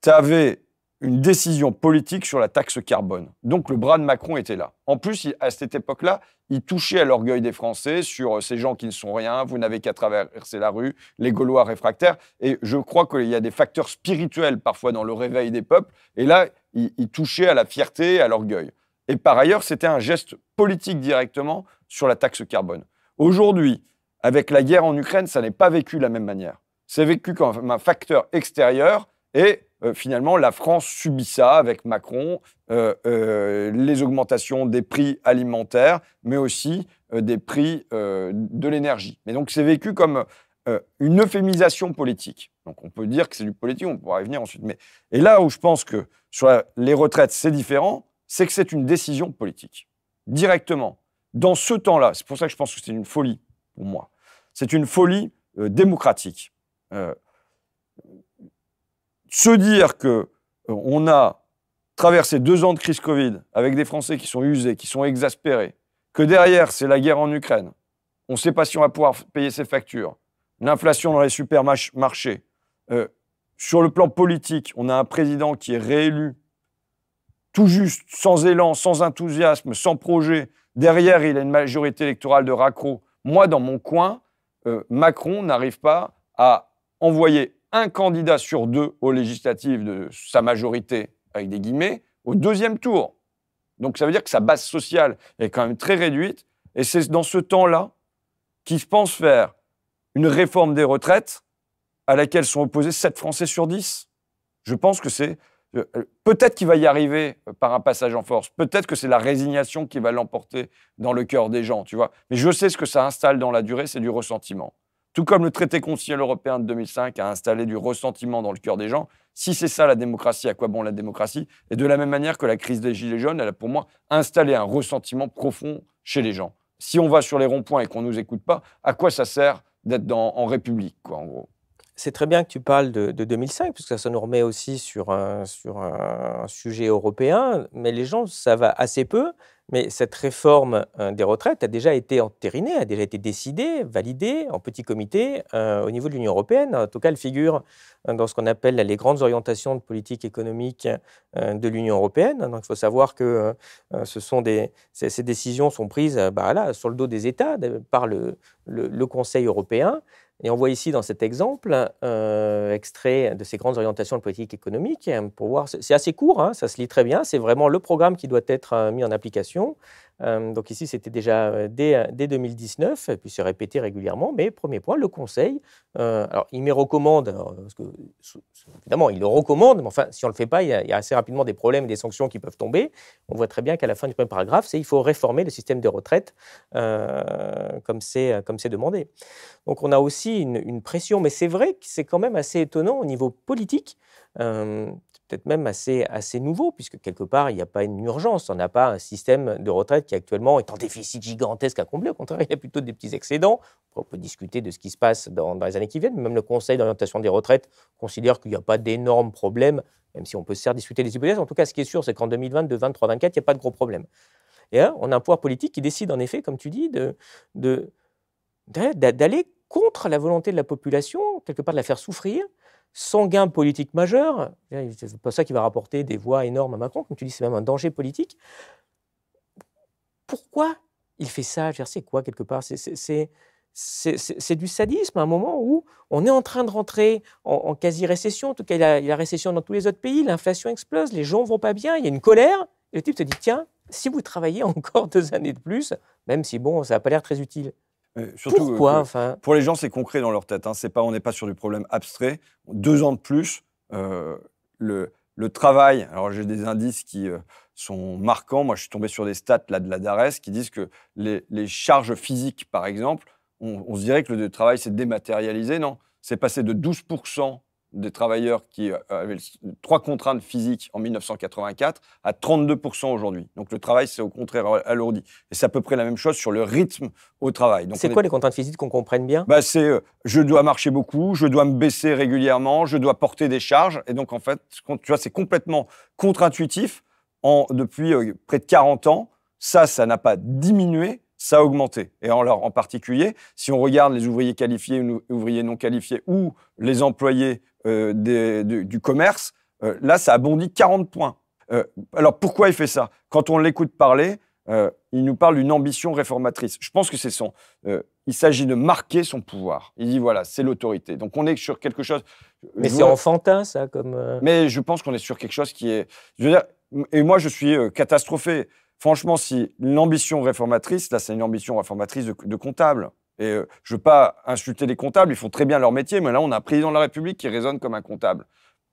tu avais une décision politique sur la taxe carbone. Donc le bras de Macron était là. En plus, à cette époque-là, il touchait à l'orgueil des Français sur euh, ces gens qui ne sont rien, vous n'avez qu'à traverser la rue, les Gaulois réfractaires. Et je crois qu'il y a des facteurs spirituels parfois dans le réveil des peuples. Et là, il, touchait à la fierté, et à l'orgueil. Et par ailleurs, c'était un geste politique directement sur la taxe carbone. Aujourd'hui, avec la guerre en Ukraine, ça n'est pas vécu de la même manière. C'est vécu comme un facteur extérieur et euh, finalement, la France subit ça avec Macron, euh, euh, les augmentations des prix alimentaires, mais aussi des prix de l'énergie. Mais donc, c'est vécu comme euh, une euphémisation politique. Donc on peut dire que c'est du politique, on pourra y venir ensuite. Mais, et là où je pense que sur les retraites, c'est différent, c'est que c'est une décision politique, directement. Dans ce temps-là, c'est pour ça que je pense que c'est une folie pour moi. C'est une folie euh, démocratique. Euh, se dire que on a traversé deux ans de crise Covid avec des Français qui sont usés, qui sont exaspérés, que derrière c'est la guerre en Ukraine, on ne sait pas si on va pouvoir payer ses factures, l'inflation dans les supermarchés. Euh, sur le plan politique, on a un président qui est réélu, tout juste, sans élan, sans enthousiasme, sans projet. Derrière, il a une majorité électorale de raccro. Moi, dans mon coin, euh, Macron n'arrive pas à envoyer un candidat sur deux aux législatives de sa majorité, avec des guillemets, au deuxième tour. Donc ça veut dire que sa base sociale est quand même très réduite. Et c'est dans ce temps-là qu'il se pense faire une réforme des retraites à laquelle sont opposés 7 Français sur 10. Je pense que c'est... Euh, peut-être qu'il va y arriver euh, par un passage en force. Peut-être que c'est la résignation qui va l'emporter dans le cœur des gens, tu vois. Mais je sais ce que ça installe dans la durée, c'est du ressentiment. Tout comme le traité constitutionnel européen de 2005 a installé du ressentiment dans le cœur des gens, si c'est ça la démocratie, à quoi bon la démocratie Et de la même manière que la crise des Gilets jaunes, elle a pour moi installé un ressentiment profond chez les gens. Si on va sur les ronds-points et qu'on ne nous écoute pas, à quoi ça sert d'être en République, en gros. C'est très bien que tu parles de, 2005, puisque ça, ça, nous remet aussi sur un, sur un sujet européen, mais les gens ça va assez peu mais cette réforme euh, des retraites a déjà été entérinée, a déjà été décidée, validée en petit comité euh, au niveau de l'Union européenne. En tout cas, elle figure euh, dans ce qu'on appelle les grandes orientations de politique économique de l'Union européenne. Donc, il faut savoir que ces, décisions sont prises bah, sur le dos des États, par le Conseil européen. Et on voit ici dans cet exemple, euh, extrait de ces grandes orientations de politique économique, hein, pour voir, c'est assez court, hein, ça se lit très bien, c'est vraiment le programme qui doit être euh, mis en application euh, donc ici, c'était déjà euh, dès, 2019, euh, puis se répéter régulièrement. Mais premier point, le Conseil, alors il me recommande, évidemment, il le recommande, mais enfin, si on ne le fait pas, il y, a, assez rapidement des problèmes et des sanctions qui peuvent tomber. On voit très bien qu'à la fin du premier paragraphe, c'est il faut réformer le système de retraite comme c'est demandé. Donc on a aussi une, pression, mais c'est vrai que c'est quand même assez étonnant au niveau politique peut-être même assez, assez nouveau, puisque quelque part, il n'y a pas une urgence. On n'a pas un système de retraite qui actuellement est en déficit gigantesque à combler. Au contraire, il y a plutôt des petits excédents. On peut discuter de ce qui se passe dans, les années qui viennent. Même le Conseil d'orientation des retraites considère qu'il n'y a pas d'énormes problèmes, même si on peut faire discuter des hypothèses. En tout cas, ce qui est sûr, c'est qu'en 2022, 2023, 2024, il n'y a pas de gros problèmes. Et là, on a un pouvoir politique qui décide, en effet, comme tu dis, de, d'aller contre la volonté de la population, quelque part de la faire souffrir, sanguin politique majeur, c'est pas ça qui va rapporter des voix énormes à Macron, comme tu dis, c'est même un danger politique. Pourquoi il fait ça C'est quoi quelque part C'est du sadisme à un moment où on est en train de rentrer en, quasi-récession. En tout cas, il y, a, récession dans tous les autres pays, l'inflation explose, les gens vont pas bien, il y a une colère. Et le type se dit tiens, si vous travaillez encore deux années de plus, même si bon, ça n'a pas l'air très utile, euh, surtout, Pourquoi, Pour les gens, c'est concret dans leur tête. Hein. C'est pas, on n'est pas sur du problème abstrait. Deux ans de plus, euh, le, travail. Alors, j'ai des indices qui euh, sont marquants. Moi, je suis tombé sur des stats là, de la DARES qui disent que les, charges physiques, par exemple, on, on, se dirait que le travail s'est dématérialisé. Non, c'est passé de 12% des travailleurs qui euh, avaient trois contraintes physiques en 1984 à 32% aujourd'hui. Donc le travail c'est au contraire alourdi. Et c'est à peu près la même chose sur le rythme au travail. C'est quoi les contraintes physiques qu'on comprenne bien bah, C'est euh, je dois marcher beaucoup, je dois me baisser régulièrement, je dois porter des charges. Et donc en fait, tu vois, c'est complètement contre-intuitif. En, depuis euh, près de 40 ans, ça, ça n'a pas diminué, ça a augmenté. Et en particulier, si on regarde les ouvriers qualifiés ou ouvriers non qualifiés ou les employés euh, du, commerce, euh, là, ça a bondi 40 points. Euh, alors, pourquoi il fait ça Quand on l'écoute parler, il nous parle d'une ambition réformatrice. Je pense que c'est son. il s'agit de marquer son pouvoir. Il dit voilà, c'est l'autorité. Donc, on est sur quelque chose. Mais c'est enfantin, ça, comme. Mais je pense qu'on est sur quelque chose qui est. Je veux dire, et moi, je suis catastrophé franchement, si l'ambition réformatrice, là, c'est une ambition réformatrice de, comptable. Et euh, je ne veux pas insulter les comptables, ils font très bien leur métier, mais là, on a un président de la République qui raisonne comme un comptable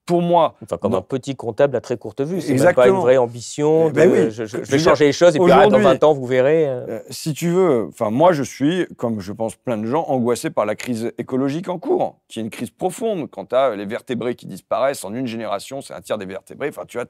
pour moi. Enfin, comme un petit comptable à très courte vue. C'est Exactement. pas une vraie ambition. Eh de, ben je, vais changer les choses et puis ah, dans 20 ans, vous verrez. Hein. Euh, si tu veux, enfin, moi, je suis, comme je pense plein de gens, angoissé par la crise écologique en cours, qui est une crise profonde. Quand tu as euh, les vertébrés qui disparaissent en une génération, c'est un tiers des vertébrés. Enfin, tu vois,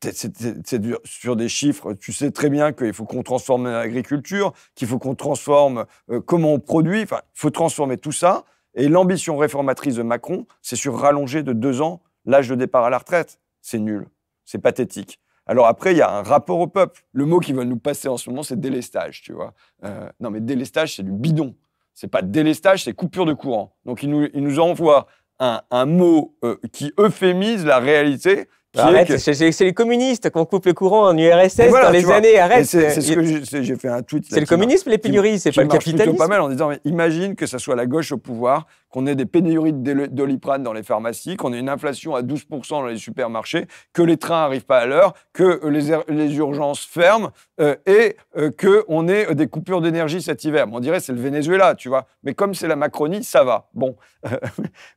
c'est sur des chiffres. Tu sais très bien qu'il faut qu'on transforme l'agriculture, qu'il faut qu'on transforme euh, comment on produit. Enfin, il faut transformer tout ça. Et l'ambition réformatrice de Macron, c'est sur rallonger de deux ans l'âge de départ à la retraite. C'est nul. C'est pathétique. Alors après, il y a un rapport au peuple. Le mot qui va nous passer en ce moment, c'est délestage, tu vois. Euh, non, mais délestage, c'est du bidon. C'est pas délestage, c'est coupure de courant. Donc, il nous, nous envoie un, mot euh, qui euphémise la réalité bah, arrête, c'est les communistes qu'on coupe le courant en URSS dans les années, arrête. C'est ce que j'ai fait un tweet. C'est le communisme, les pénuries, c'est pas le capitalisme. pas mal en disant, mais imagine que ça soit la gauche au pouvoir, qu'on ait des pénuries de doliprane dans les pharmacies, qu'on ait une inflation à 12% dans les supermarchés, que les trains n'arrivent pas à l'heure, que euh, les, urgences ferment euh, et euh, que qu'on ait des coupures d'énergie cet hiver. on dirait c'est le Venezuela, tu vois. Mais comme c'est la Macronie, ça va. Bon.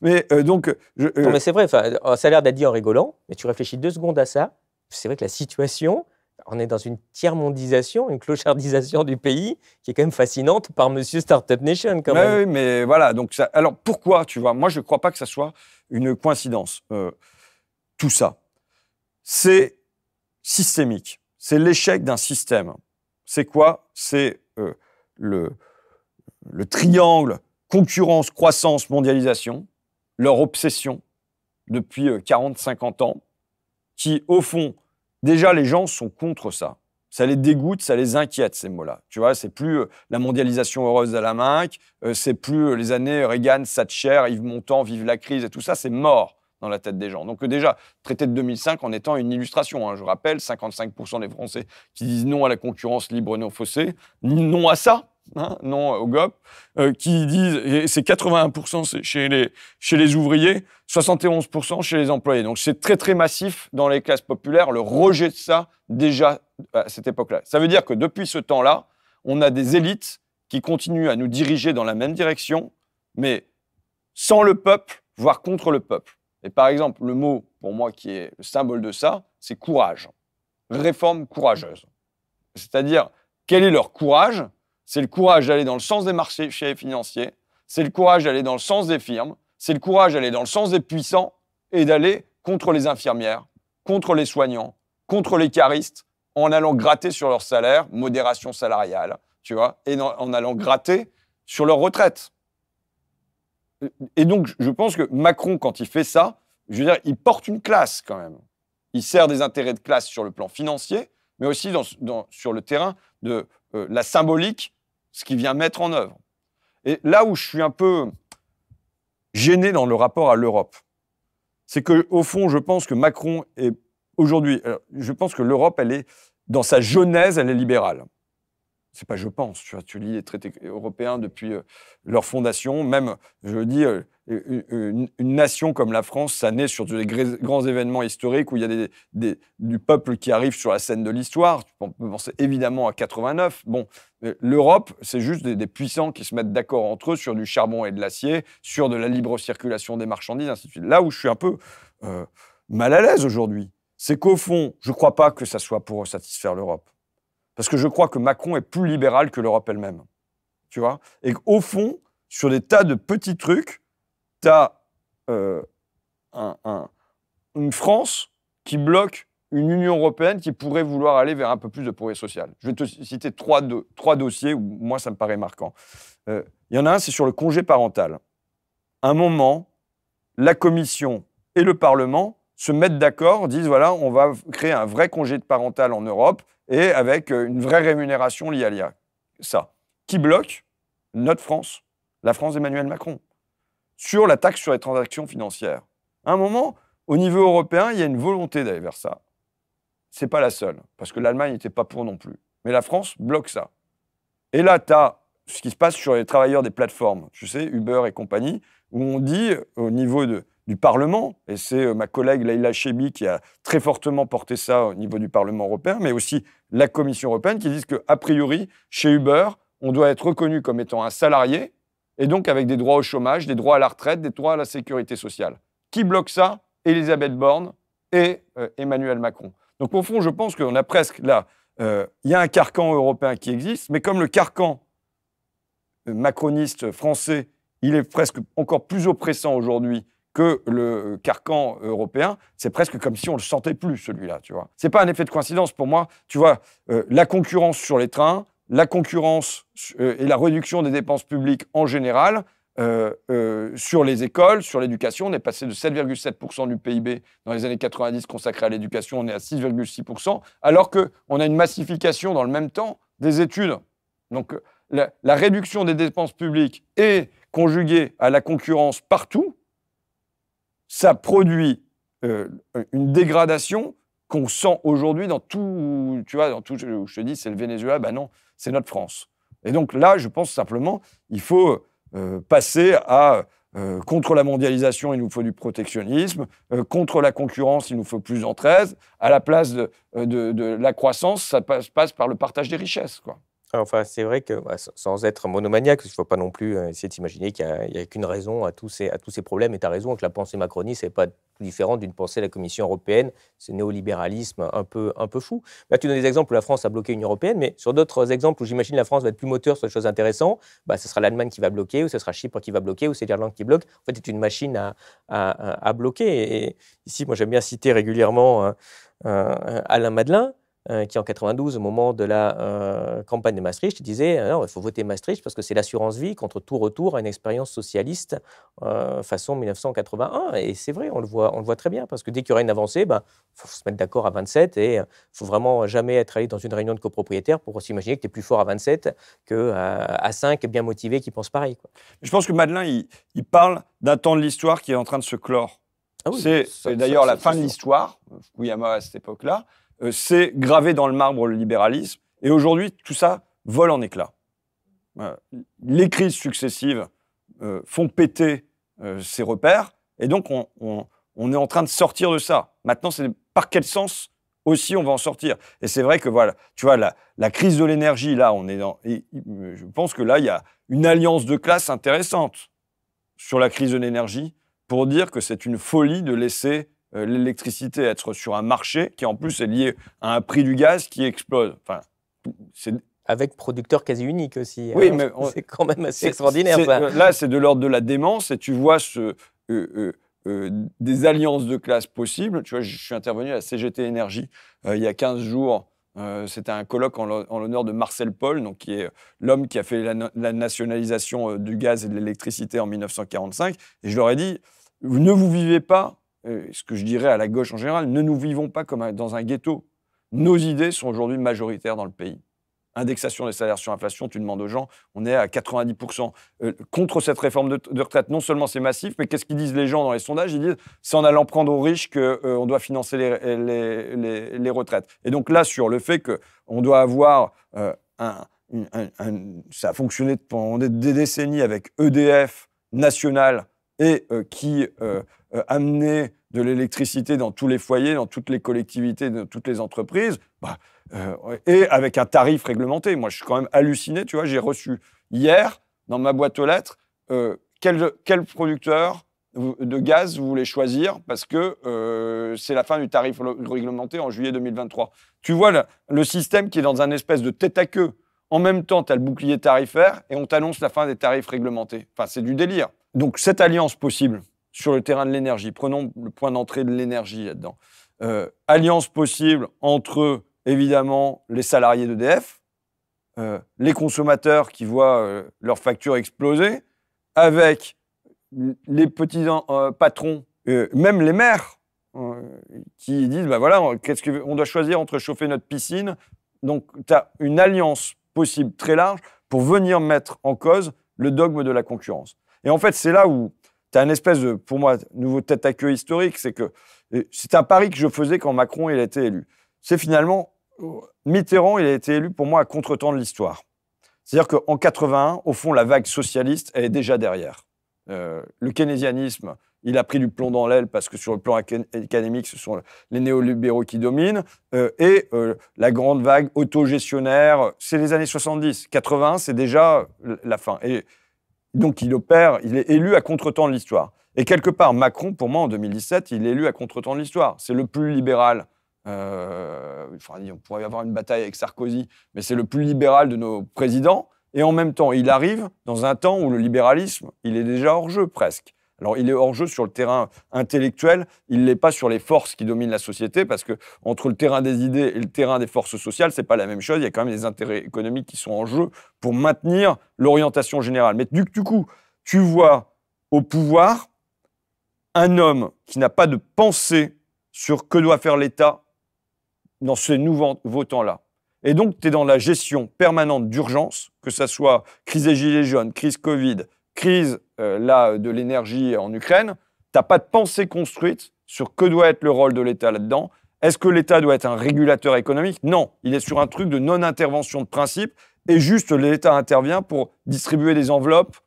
mais donc. mais c'est vrai, oh, ça a l'air d'être dit en rigolant, mais tu réfléchis deux secondes à ça, c'est vrai que la situation, on est dans une tiers-mondisation, une clochardisation du pays qui est quand même fascinante par Monsieur Startup Nation. Quand Oui, mais voilà. Donc alors pourquoi, tu vois Moi, je ne crois pas que ça soit une coïncidence. Euh, tout ça, c'est systémique. C'est l'échec d'un système. C'est quoi C'est euh, le, le triangle concurrence, croissance, mondialisation, leur obsession depuis 40-50 euh, ans qui, au fond, déjà, les gens sont contre ça. Ça les dégoûte, ça les inquiète, ces mots-là. Tu vois, c'est plus euh, la mondialisation heureuse à la main, euh, c'est plus euh, les années Reagan, Thatcher, Yves Montand, vive la crise et tout ça, c'est mort dans la tête des gens. Donc déjà, traité de 2005 en étant une illustration. Hein. je rappelle, 55% des Français qui disent non à la concurrence libre non faussée, non à ça, Hein, non au GOP, euh, qui disent, c'est 81% chez les, chez les ouvriers, 71% chez les employés. Donc c'est très très massif dans les classes populaires, le rejet de ça déjà à cette époque-là. Ça veut dire que depuis ce temps-là, on a des élites qui continuent à nous diriger dans la même direction, mais sans le peuple, voire contre le peuple. Et par exemple, le mot pour moi qui est le symbole de ça, c'est courage. Réforme courageuse. C'est-à-dire, quel est leur courage c'est le courage d'aller dans le sens des marchés financiers, c'est le courage d'aller dans le sens des firmes, c'est le courage d'aller dans le sens des puissants et d'aller contre les infirmières, contre les soignants, contre les caristes, en allant gratter sur leur salaire, modération salariale, tu vois, et en allant gratter sur leur retraite. Et donc, je pense que Macron, quand il fait ça, je veux dire, il porte une classe quand même. Il sert des intérêts de classe sur le plan financier, mais aussi sur le terrain de euh, la symbolique ce qu'il vient mettre en œuvre. Et là où je suis un peu gêné dans le rapport à l'Europe, c'est que au fond, je pense que Macron est aujourd'hui, euh, je pense que l'Europe, elle est dans sa genèse, elle est libérale c'est pas je pense, tu, tu, lis les traités européens depuis euh, leur fondation, même, je le dis, euh, une, nation comme la France, ça naît sur des grands événements historiques où il y a des, du peuple qui arrive sur la scène de l'histoire. Tu peux penser évidemment à 89. Bon, euh, l'Europe, c'est juste des, puissants qui se mettent d'accord entre eux sur du charbon et de l'acier, sur de la libre circulation des marchandises, ainsi de suite. Là où je suis un peu mal à l'aise aujourd'hui, c'est qu'au fond, je ne crois pas que ça soit pour satisfaire l'Europe. Parce que je crois que Macron est plus libéral que l'Europe elle-même. Tu vois Et au fond, sur des tas de petits trucs, tu as euh, une France qui bloque une Union européenne qui pourrait vouloir aller vers un peu plus de progrès social. Je vais te citer trois, dossiers où moi ça me paraît marquant. Euh, il y en a un, c'est sur le congé parental. À un moment, la Commission et le Parlement se mettent d'accord, disent voilà, on va créer un vrai congé de parental en Europe et avec euh, une vraie rémunération liée à l'IA. Ça. Qui bloque Notre France, la France d'Emmanuel Macron, sur la taxe sur les transactions financières. À un moment, au niveau européen, il y a une volonté d'aller vers ça. C'est pas la seule, parce que l'Allemagne n'était pas pour non plus. Mais la France bloque ça. Et là, tu as ce qui se passe sur les travailleurs des plateformes, tu sais, Uber et compagnie, où on dit au niveau de, du Parlement, et c'est euh, ma collègue Leila Chebi qui a très fortement porté ça au niveau du Parlement européen, mais aussi la Commission européenne qui disent que, a priori, chez Uber, on doit être reconnu comme étant un salarié, et donc avec des droits au chômage, des droits à la retraite, des droits à la sécurité sociale. Qui bloque ça Elisabeth Borne et euh, Emmanuel Macron. Donc au fond, je pense qu'on a presque là, euh, il y a un carcan européen qui existe, mais comme le carcan macroniste français, il est presque encore plus oppressant aujourd'hui que le carcan européen, c'est presque comme si on le sentait plus, celui-là, tu vois. C'est pas un effet de coïncidence pour moi. Tu vois, euh, la concurrence sur les trains, la concurrence euh, et la réduction des dépenses publiques en général, euh, sur les écoles, sur l'éducation. On est passé de 7,7% du PIB dans les années 90 consacré à l'éducation, on est à 6,6%, alors qu'on a une massification dans le même temps des études. Donc la, la réduction des dépenses publiques est conjuguée à la concurrence partout, ça produit euh, une dégradation qu'on sent aujourd'hui dans tout, tu vois, dans tout, je te dis, c'est le Venezuela, ben non, c'est notre France. Et donc là, je pense simplement, il faut euh, passer à euh, contre la mondialisation, il nous faut du protectionnisme. contre la concurrence, il nous faut plus d'entraide. À la place de, de, de, la croissance, ça passe, passe par le partage des richesses, quoi. Enfin, c'est vrai que bah, sans être monomaniaque, je ne faut pas non plus euh, essayer d'imaginer qu'il n'y a, qu'une raison à tous, ces, à tous ces problèmes. Et tu as raison que la pensée macroniste n'est pas différente d'une pensée de la Commission européenne, ce néolibéralisme un peu, un peu fou. Là, bah, tu donnes des exemples où la France a bloqué l'Union européenne, mais sur d'autres exemples où j'imagine la France va être plus moteur sur des choses intéressantes, bah, ce sera l'Allemagne qui va bloquer, ou ce sera Chypre qui va bloquer, ou c'est l'Irlande qui bloque. En fait, c'est une machine à, bloquer. Et, ici, moi, j'aime bien citer régulièrement hein, euh, Alain Madelin. Euh, qui en 92, au moment de la euh, campagne de Maastricht, disait euh, il faut voter Maastricht parce que c'est l'assurance vie contre tout retour à une expérience socialiste façon 1981. Et c'est vrai, on le voit, on le voit très bien parce que dès qu'il y aura une avancée, il bah, faut se mettre d'accord à 27 et il faut vraiment jamais être allé dans une réunion de copropriétaires pour s'imaginer que tu es plus fort à 27 que à 5 bien motivé qui pensent pareil. Quoi. Je pense que Madeleine, il, parle d'un temps de l'histoire qui est en train de se clore. Ah c'est d'ailleurs la fin de l'histoire, Fukuyama à cette époque-là. Euh, c'est gravé dans le marbre le libéralisme. Et aujourd'hui, tout ça vole en éclats. Euh, les crises successives euh, font péter ces repères. Et donc, on, est en train de sortir de ça. Maintenant, c'est par quel sens aussi on va en sortir. Et c'est vrai que, voilà, tu vois, la, crise de l'énergie, là, on est dans. je pense que là, il y a une alliance de classe intéressante sur la crise de l'énergie pour dire que c'est une folie de laisser euh, l'électricité être sur un marché qui en plus est lié à un prix du gaz qui explose. Enfin, c'est avec producteurs quasi uniques aussi. Oui, hein. mais c'est quand même assez extraordinaire. Euh, là, c'est de l'ordre de la démence et tu vois ce, euh, des alliances de classe possibles. Tu vois, je suis intervenu à la CGT Énergie il y a 15 jours. C'était un colloque en l'honneur de Marcel Paul, donc qui est l'homme qui a fait la, la nationalisation du gaz et de l'électricité en 1945. Et je leur ai dit, ne vous vivez pas euh, ce que je dirais à la gauche en général, ne nous vivons pas comme dans un ghetto. Nos idées sont aujourd'hui majoritaires dans le pays. Indexation des salaires sur inflation, tu demandes aux gens, on est à 90%. Euh, contre cette réforme de, retraite, non seulement c'est massif, mais qu'est-ce qu'ils disent les gens dans les sondages Ils disent c'est en allant prendre aux riches qu'on euh, on doit financer les, retraites. Et donc là, sur le fait qu'on doit avoir un, Ça a fonctionné pendant des, décennies avec EDF national et qui euh, amener de l'électricité dans tous les foyers, dans toutes les collectivités, dans toutes les entreprises, bah, euh, et avec un tarif réglementé. Moi, je suis quand même halluciné, tu vois, j'ai reçu hier, dans ma boîte aux lettres, euh, quel, producteur de gaz vous voulez choisir parce que c'est la fin du tarif réglementé en juillet 2023. Tu vois le, le système qui est dans un espèce de tête à queue. En même temps, tu as le bouclier tarifaire et on t'annonce la fin des tarifs réglementés. Enfin, c'est du délire. Donc, cette alliance possible sur le terrain de l'énergie. Prenons le point d'entrée de l'énergie là-dedans. Euh, alliance possible entre, évidemment, les salariés d'EDF, euh, les consommateurs qui voient euh, leurs factures exploser, avec les petits patrons, même les maires, qui disent, bah voilà, qu'est-ce que, on doit choisir entre chauffer notre piscine. Donc, tu as une alliance possible très large pour venir mettre en cause le dogme de la concurrence. Et en fait, c'est là où tu un espèce de, pour moi, nouveau tête à queue historique. C'est que c'est un pari que je faisais quand Macron il a été élu. C'est finalement euh, Mitterrand, il a été élu pour moi à contre-temps de l'histoire. C'est-à-dire qu'en 81, au fond, la vague socialiste, elle est déjà derrière. Euh, le keynésianisme, il a pris du plomb dans l'aile parce que sur le plan académique, ce sont les néolibéraux qui dominent. Euh, et la grande vague autogestionnaire, c'est les années 70. 80, c'est déjà la fin. Et donc il opère, il est élu à contre-temps de l'histoire. Et quelque part, Macron, pour moi, en 2017, il est élu à contretemps de l'histoire. C'est le plus libéral. on euh, pourrait y avoir une bataille avec Sarkozy, mais c'est le plus libéral de nos présidents. Et en même temps, il arrive dans un temps où le libéralisme, il est déjà hors jeu presque. Alors, il est hors jeu sur le terrain intellectuel, il l'est pas sur les forces qui dominent la société, parce que entre le terrain des idées et le terrain des forces sociales, ce n'est pas la même chose. Il y a quand même des intérêts économiques qui sont en jeu pour maintenir l'orientation générale. Mais du, coup, tu vois au pouvoir un homme qui n'a pas de pensée sur que doit faire l'État dans ces nouveaux temps-là. Et donc, tu es dans la gestion permanente d'urgence, que ce soit crise des gilets jaunes, crise Covid, crise euh, là, de l'énergie en Ukraine, tu n'as pas de pensée construite sur que doit être le rôle de l'État là-dedans. Est-ce que l'État doit être un régulateur économique Non, il est sur un truc de non-intervention de principe et juste l'État intervient pour distribuer des enveloppes.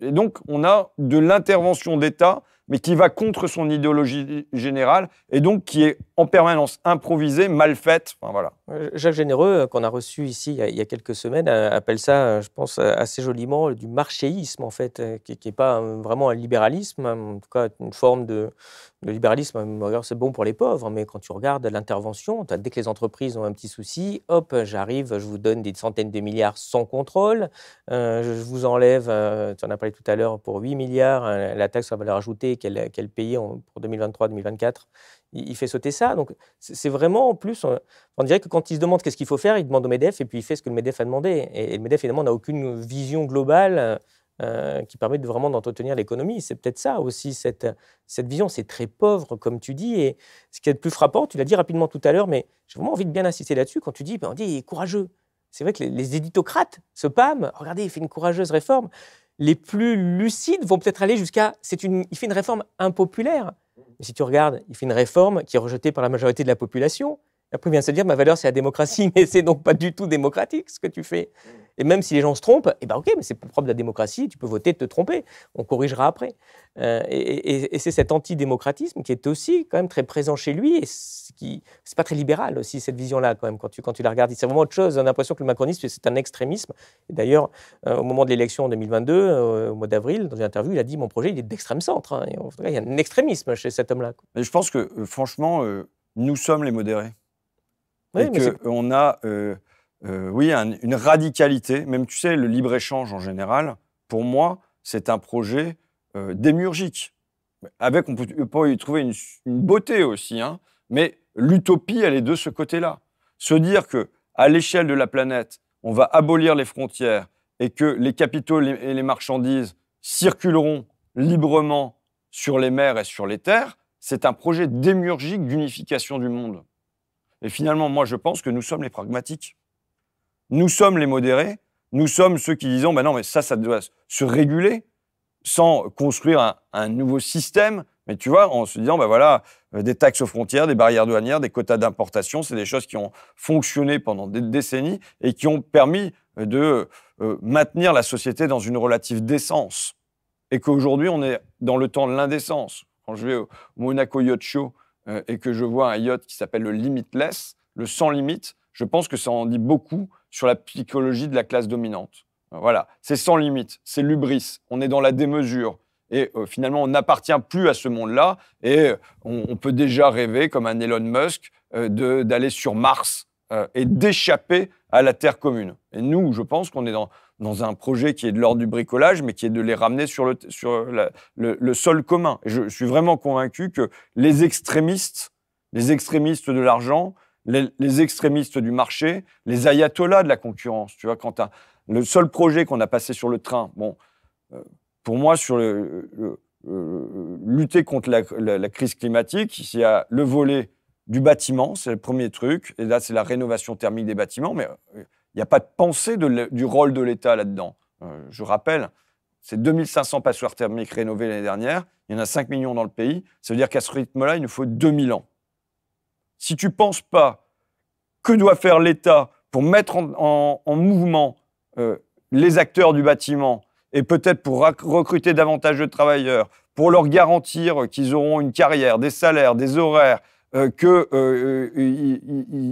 Et donc, on a de l'intervention d'État mais qui va contre son idéologie générale et donc qui est en permanence improvisée, mal faite. Enfin, voilà. Euh, Jacques Généreux, euh, qu'on a reçu ici il y a quelques semaines, euh, appelle ça, je pense, assez joliment du marchéisme, en fait, qui n'est pas vraiment un libéralisme, hein, en tout cas une forme de, le libéralisme, c'est bon pour les pauvres, mais quand tu regardes l'intervention, dès que les entreprises ont un petit souci, hop, j'arrive, je vous donne des centaines de milliards sans contrôle, euh, je vous enlève, euh, tu en as parlé tout à l'heure, pour 8 milliards, euh, la taxe sur la valeur ajoutée qu'elle qu payait pour 2023-2024, il, fait sauter ça. Donc c'est vraiment en plus, on, dirait que quand il se demande qu'est-ce qu'il faut faire, il demande au MEDEF et puis il fait ce que le MEDEF a demandé. Et, et le MEDEF, évidemment, n'a aucune vision globale. Euh, qui permet vraiment d'entretenir l'économie. C'est peut-être ça aussi, cette, vision. C'est très pauvre, comme tu dis. Et ce qui est le plus frappant, tu l'as dit rapidement tout à l'heure, mais j'ai vraiment envie de bien insister là-dessus quand tu dis, ben, on dit courageux. C'est vrai que les, éditocrates, ce PAM, regardez, il fait une courageuse réforme. Les plus lucides vont peut-être aller jusqu'à, c'est une, il fait une réforme impopulaire. Mais si tu regardes, il fait une réforme qui est rejetée par la majorité de la population après, il vient se dire, ma valeur, c'est la démocratie, mais c'est donc pas du tout démocratique ce que tu fais. Et même si les gens se trompent, eh ben ok, mais c'est propre de la démocratie, tu peux voter te tromper, on corrigera après. Euh, et, c'est cet antidémocratisme qui est aussi quand même très présent chez lui, et qui c'est pas très libéral aussi cette vision-là quand même quand tu quand tu la regardes. C'est vraiment autre chose. On a l'impression que le macronisme c'est un extrémisme. D'ailleurs, euh, au moment de l'élection en 2022, euh, au mois d'avril, dans une interview, il a dit mon projet il est d'extrême centre. Hein. en il y a un extrémisme chez cet homme-là. Je pense que franchement, nous sommes les modérés et qu'on a, euh, euh, oui, une radicalité. Même, tu sais, le libre-échange en général, pour moi, c'est un projet euh, démurgique. Avec, on peut, y trouver une, beauté aussi, hein. mais l'utopie, elle est de ce côté-là. Se dire que à l'échelle de la planète, on va abolir les frontières et que les capitaux et les marchandises circuleront librement sur les mers et sur les terres, c'est un projet démurgique d'unification du monde. Et finalement, moi, je pense que nous sommes les pragmatiques. Nous sommes les modérés. Nous sommes ceux qui disons, ben non, mais ça, ça doit se réguler sans construire un, nouveau système. Mais tu vois, en se disant, ben voilà, euh, des taxes aux frontières, des barrières douanières, des quotas d'importation, c'est des choses qui ont fonctionné pendant des décennies et qui ont permis de euh, maintenir la société dans une relative décence. Et qu'aujourd'hui, on est dans le temps de l'indécence. Quand je vais au Monaco Yacht Show, euh, et que je vois un yacht qui s'appelle le Limitless, le sans limite, je pense que ça en dit beaucoup sur la psychologie de la classe dominante. Voilà, c'est sans limite, c'est l'ubris, on est dans la démesure. Et euh, finalement, on n'appartient plus à ce monde-là et euh, on, peut déjà rêver, comme un Elon Musk, d'aller sur Mars et d'échapper à la Terre commune. Et nous, je pense qu'on est dans, dans un projet qui est de l'ordre du bricolage, mais qui est de les ramener sur le, sur le, sol commun. je, suis vraiment convaincu que les extrémistes, les extrémistes de l'argent, les, extrémistes du marché, les ayatollahs de la concurrence, tu vois, quand le seul projet qu'on a passé sur le train, bon, euh, pour moi, sur le, lutter contre la, crise climatique, il y a le volet du bâtiment, c'est le premier truc, et là, c'est la rénovation thermique des bâtiments, mais... Euh, il n'y a pas de pensée du rôle de l'État là-dedans. Euh, je rappelle, c'est 2500 passoires thermiques rénovées l'année dernière. Il y en a 5 millions dans le pays. Ça veut dire qu'à ce rythme-là, il nous faut 2000 ans. Si tu ne penses pas que doit faire l'État pour mettre en, mouvement euh, les acteurs du bâtiment et peut-être pour recruter davantage de travailleurs, pour leur garantir euh, qu'ils auront une carrière, des salaires, des horaires, euh, que qu'ils euh, euh,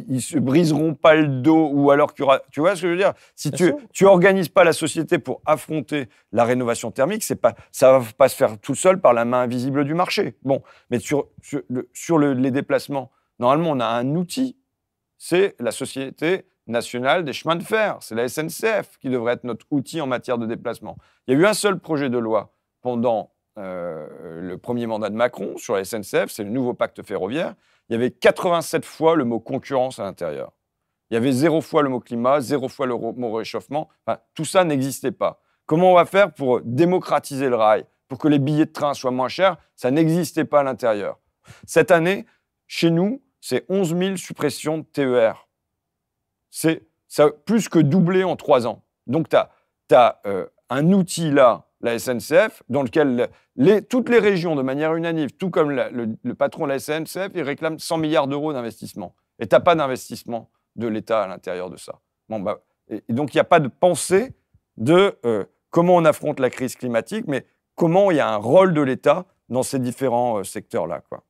ne se briseront pas le dos ou alors qu'il y aura. Tu vois ce que je veux dire Si tu n'organises pas la société pour affronter la rénovation thermique, c'est pas ça va pas se faire tout seul par la main invisible du marché. Bon, mais sur sur, les déplacements, normalement on a un outil, c'est la société nationale des chemins de fer, c'est la SNCF qui devrait être notre outil en matière de déplacement. Il y a eu un seul projet de loi pendant euh, le premier mandat de Macron sur la SNCF, c'est le nouveau pacte ferroviaire, il y avait 87 fois le mot concurrence à l'intérieur. Il y avait zéro fois le mot climat, zéro fois le mot réchauffement. tout ça n'existait pas. Comment on va faire pour démocratiser le rail, pour que les billets de train soient moins chers Ça n'existait pas à l'intérieur. Cette année, chez nous, c'est 11 000 suppressions de TER. C'est plus que doublé en trois ans. Donc, tu as, euh, un outil là la SNCF, dans lequel les, toutes les régions, de manière unanime, tout comme le, patron de la SNCF, ils réclament 100 milliards d'euros d'investissement. Et tu n'as pas d'investissement de l'État à l'intérieur de ça. Bon, bah, et donc, il n'y a pas de pensée de euh, comment on affronte la crise climatique, mais comment il y a un rôle de l'État dans ces différents euh, secteurs-là. Quoi.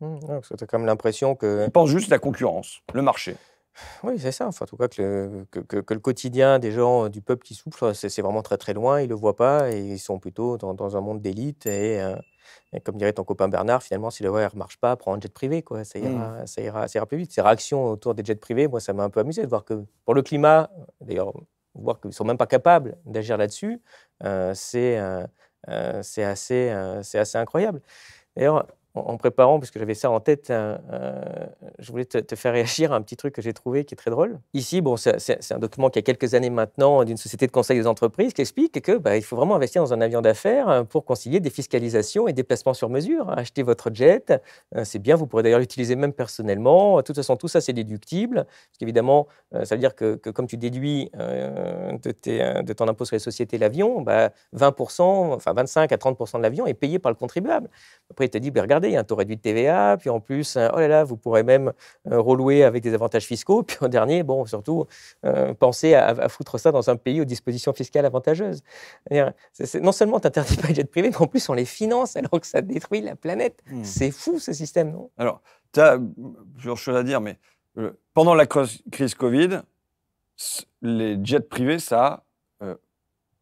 Mmh, parce que tu as quand même l'impression que... On pense juste à la concurrence, le marché. Oui, c'est ça. Enfin, en tout cas, que le, que, le quotidien des gens euh, du peuple qui souffrent, euh, c'est, vraiment très très loin. Ils ne le voient pas et ils sont plutôt dans, un monde d'élite. Euh, et, comme dirait ton copain Bernard, finalement, si le voyage ne marche pas, prends un jet privé. Quoi. Ça, ira, hmm. ça, ira, ça ira plus vite. Ces réactions autour des jets privés, moi, ça m'a un peu amusé de voir que pour le climat, d'ailleurs, voir qu'ils ne sont même pas capables d'agir là-dessus, c'est, assez, c'est assez incroyable. D'ailleurs, en, préparant, puisque j'avais ça en tête, je voulais te, faire réagir à un petit truc que j'ai trouvé qui est très drôle. Ici, bon, c'est un document qui a quelques années maintenant d'une société de conseil aux entreprises qui explique que bah, il faut vraiment investir dans un avion d'affaires hein, pour concilier des fiscalisations et des placements sur mesure. Hein. Acheter votre jet, hein, c'est bien, vous pourrez d'ailleurs l'utiliser même personnellement. De toute façon, tout ça, c'est déductible. Parce qu'évidemment, euh, ça veut dire que, comme tu déduis euh, de, ton impôt sur les sociétés l'avion, 20%, bah, enfin 25 à 30% de l'avion est payé par le contribuable. Après, il te dit, bah, regarde il y a un taux réduit de TVA, puis en plus, euh, oh là là, vous pourrez même euh, relouer avec des avantages fiscaux, puis en dernier, bon, surtout, euh, pensez à, foutre ça dans un pays aux dispositions fiscales avantageuses. non seulement on n'interdit pas les jets privés, mais en plus, on les finance alors que ça détruit la planète. Hmm. C'est fou, ce système, non Alors, tu as hmm, plusieurs choses à dire, mais pendant la crise Covid, les jets privés, ça a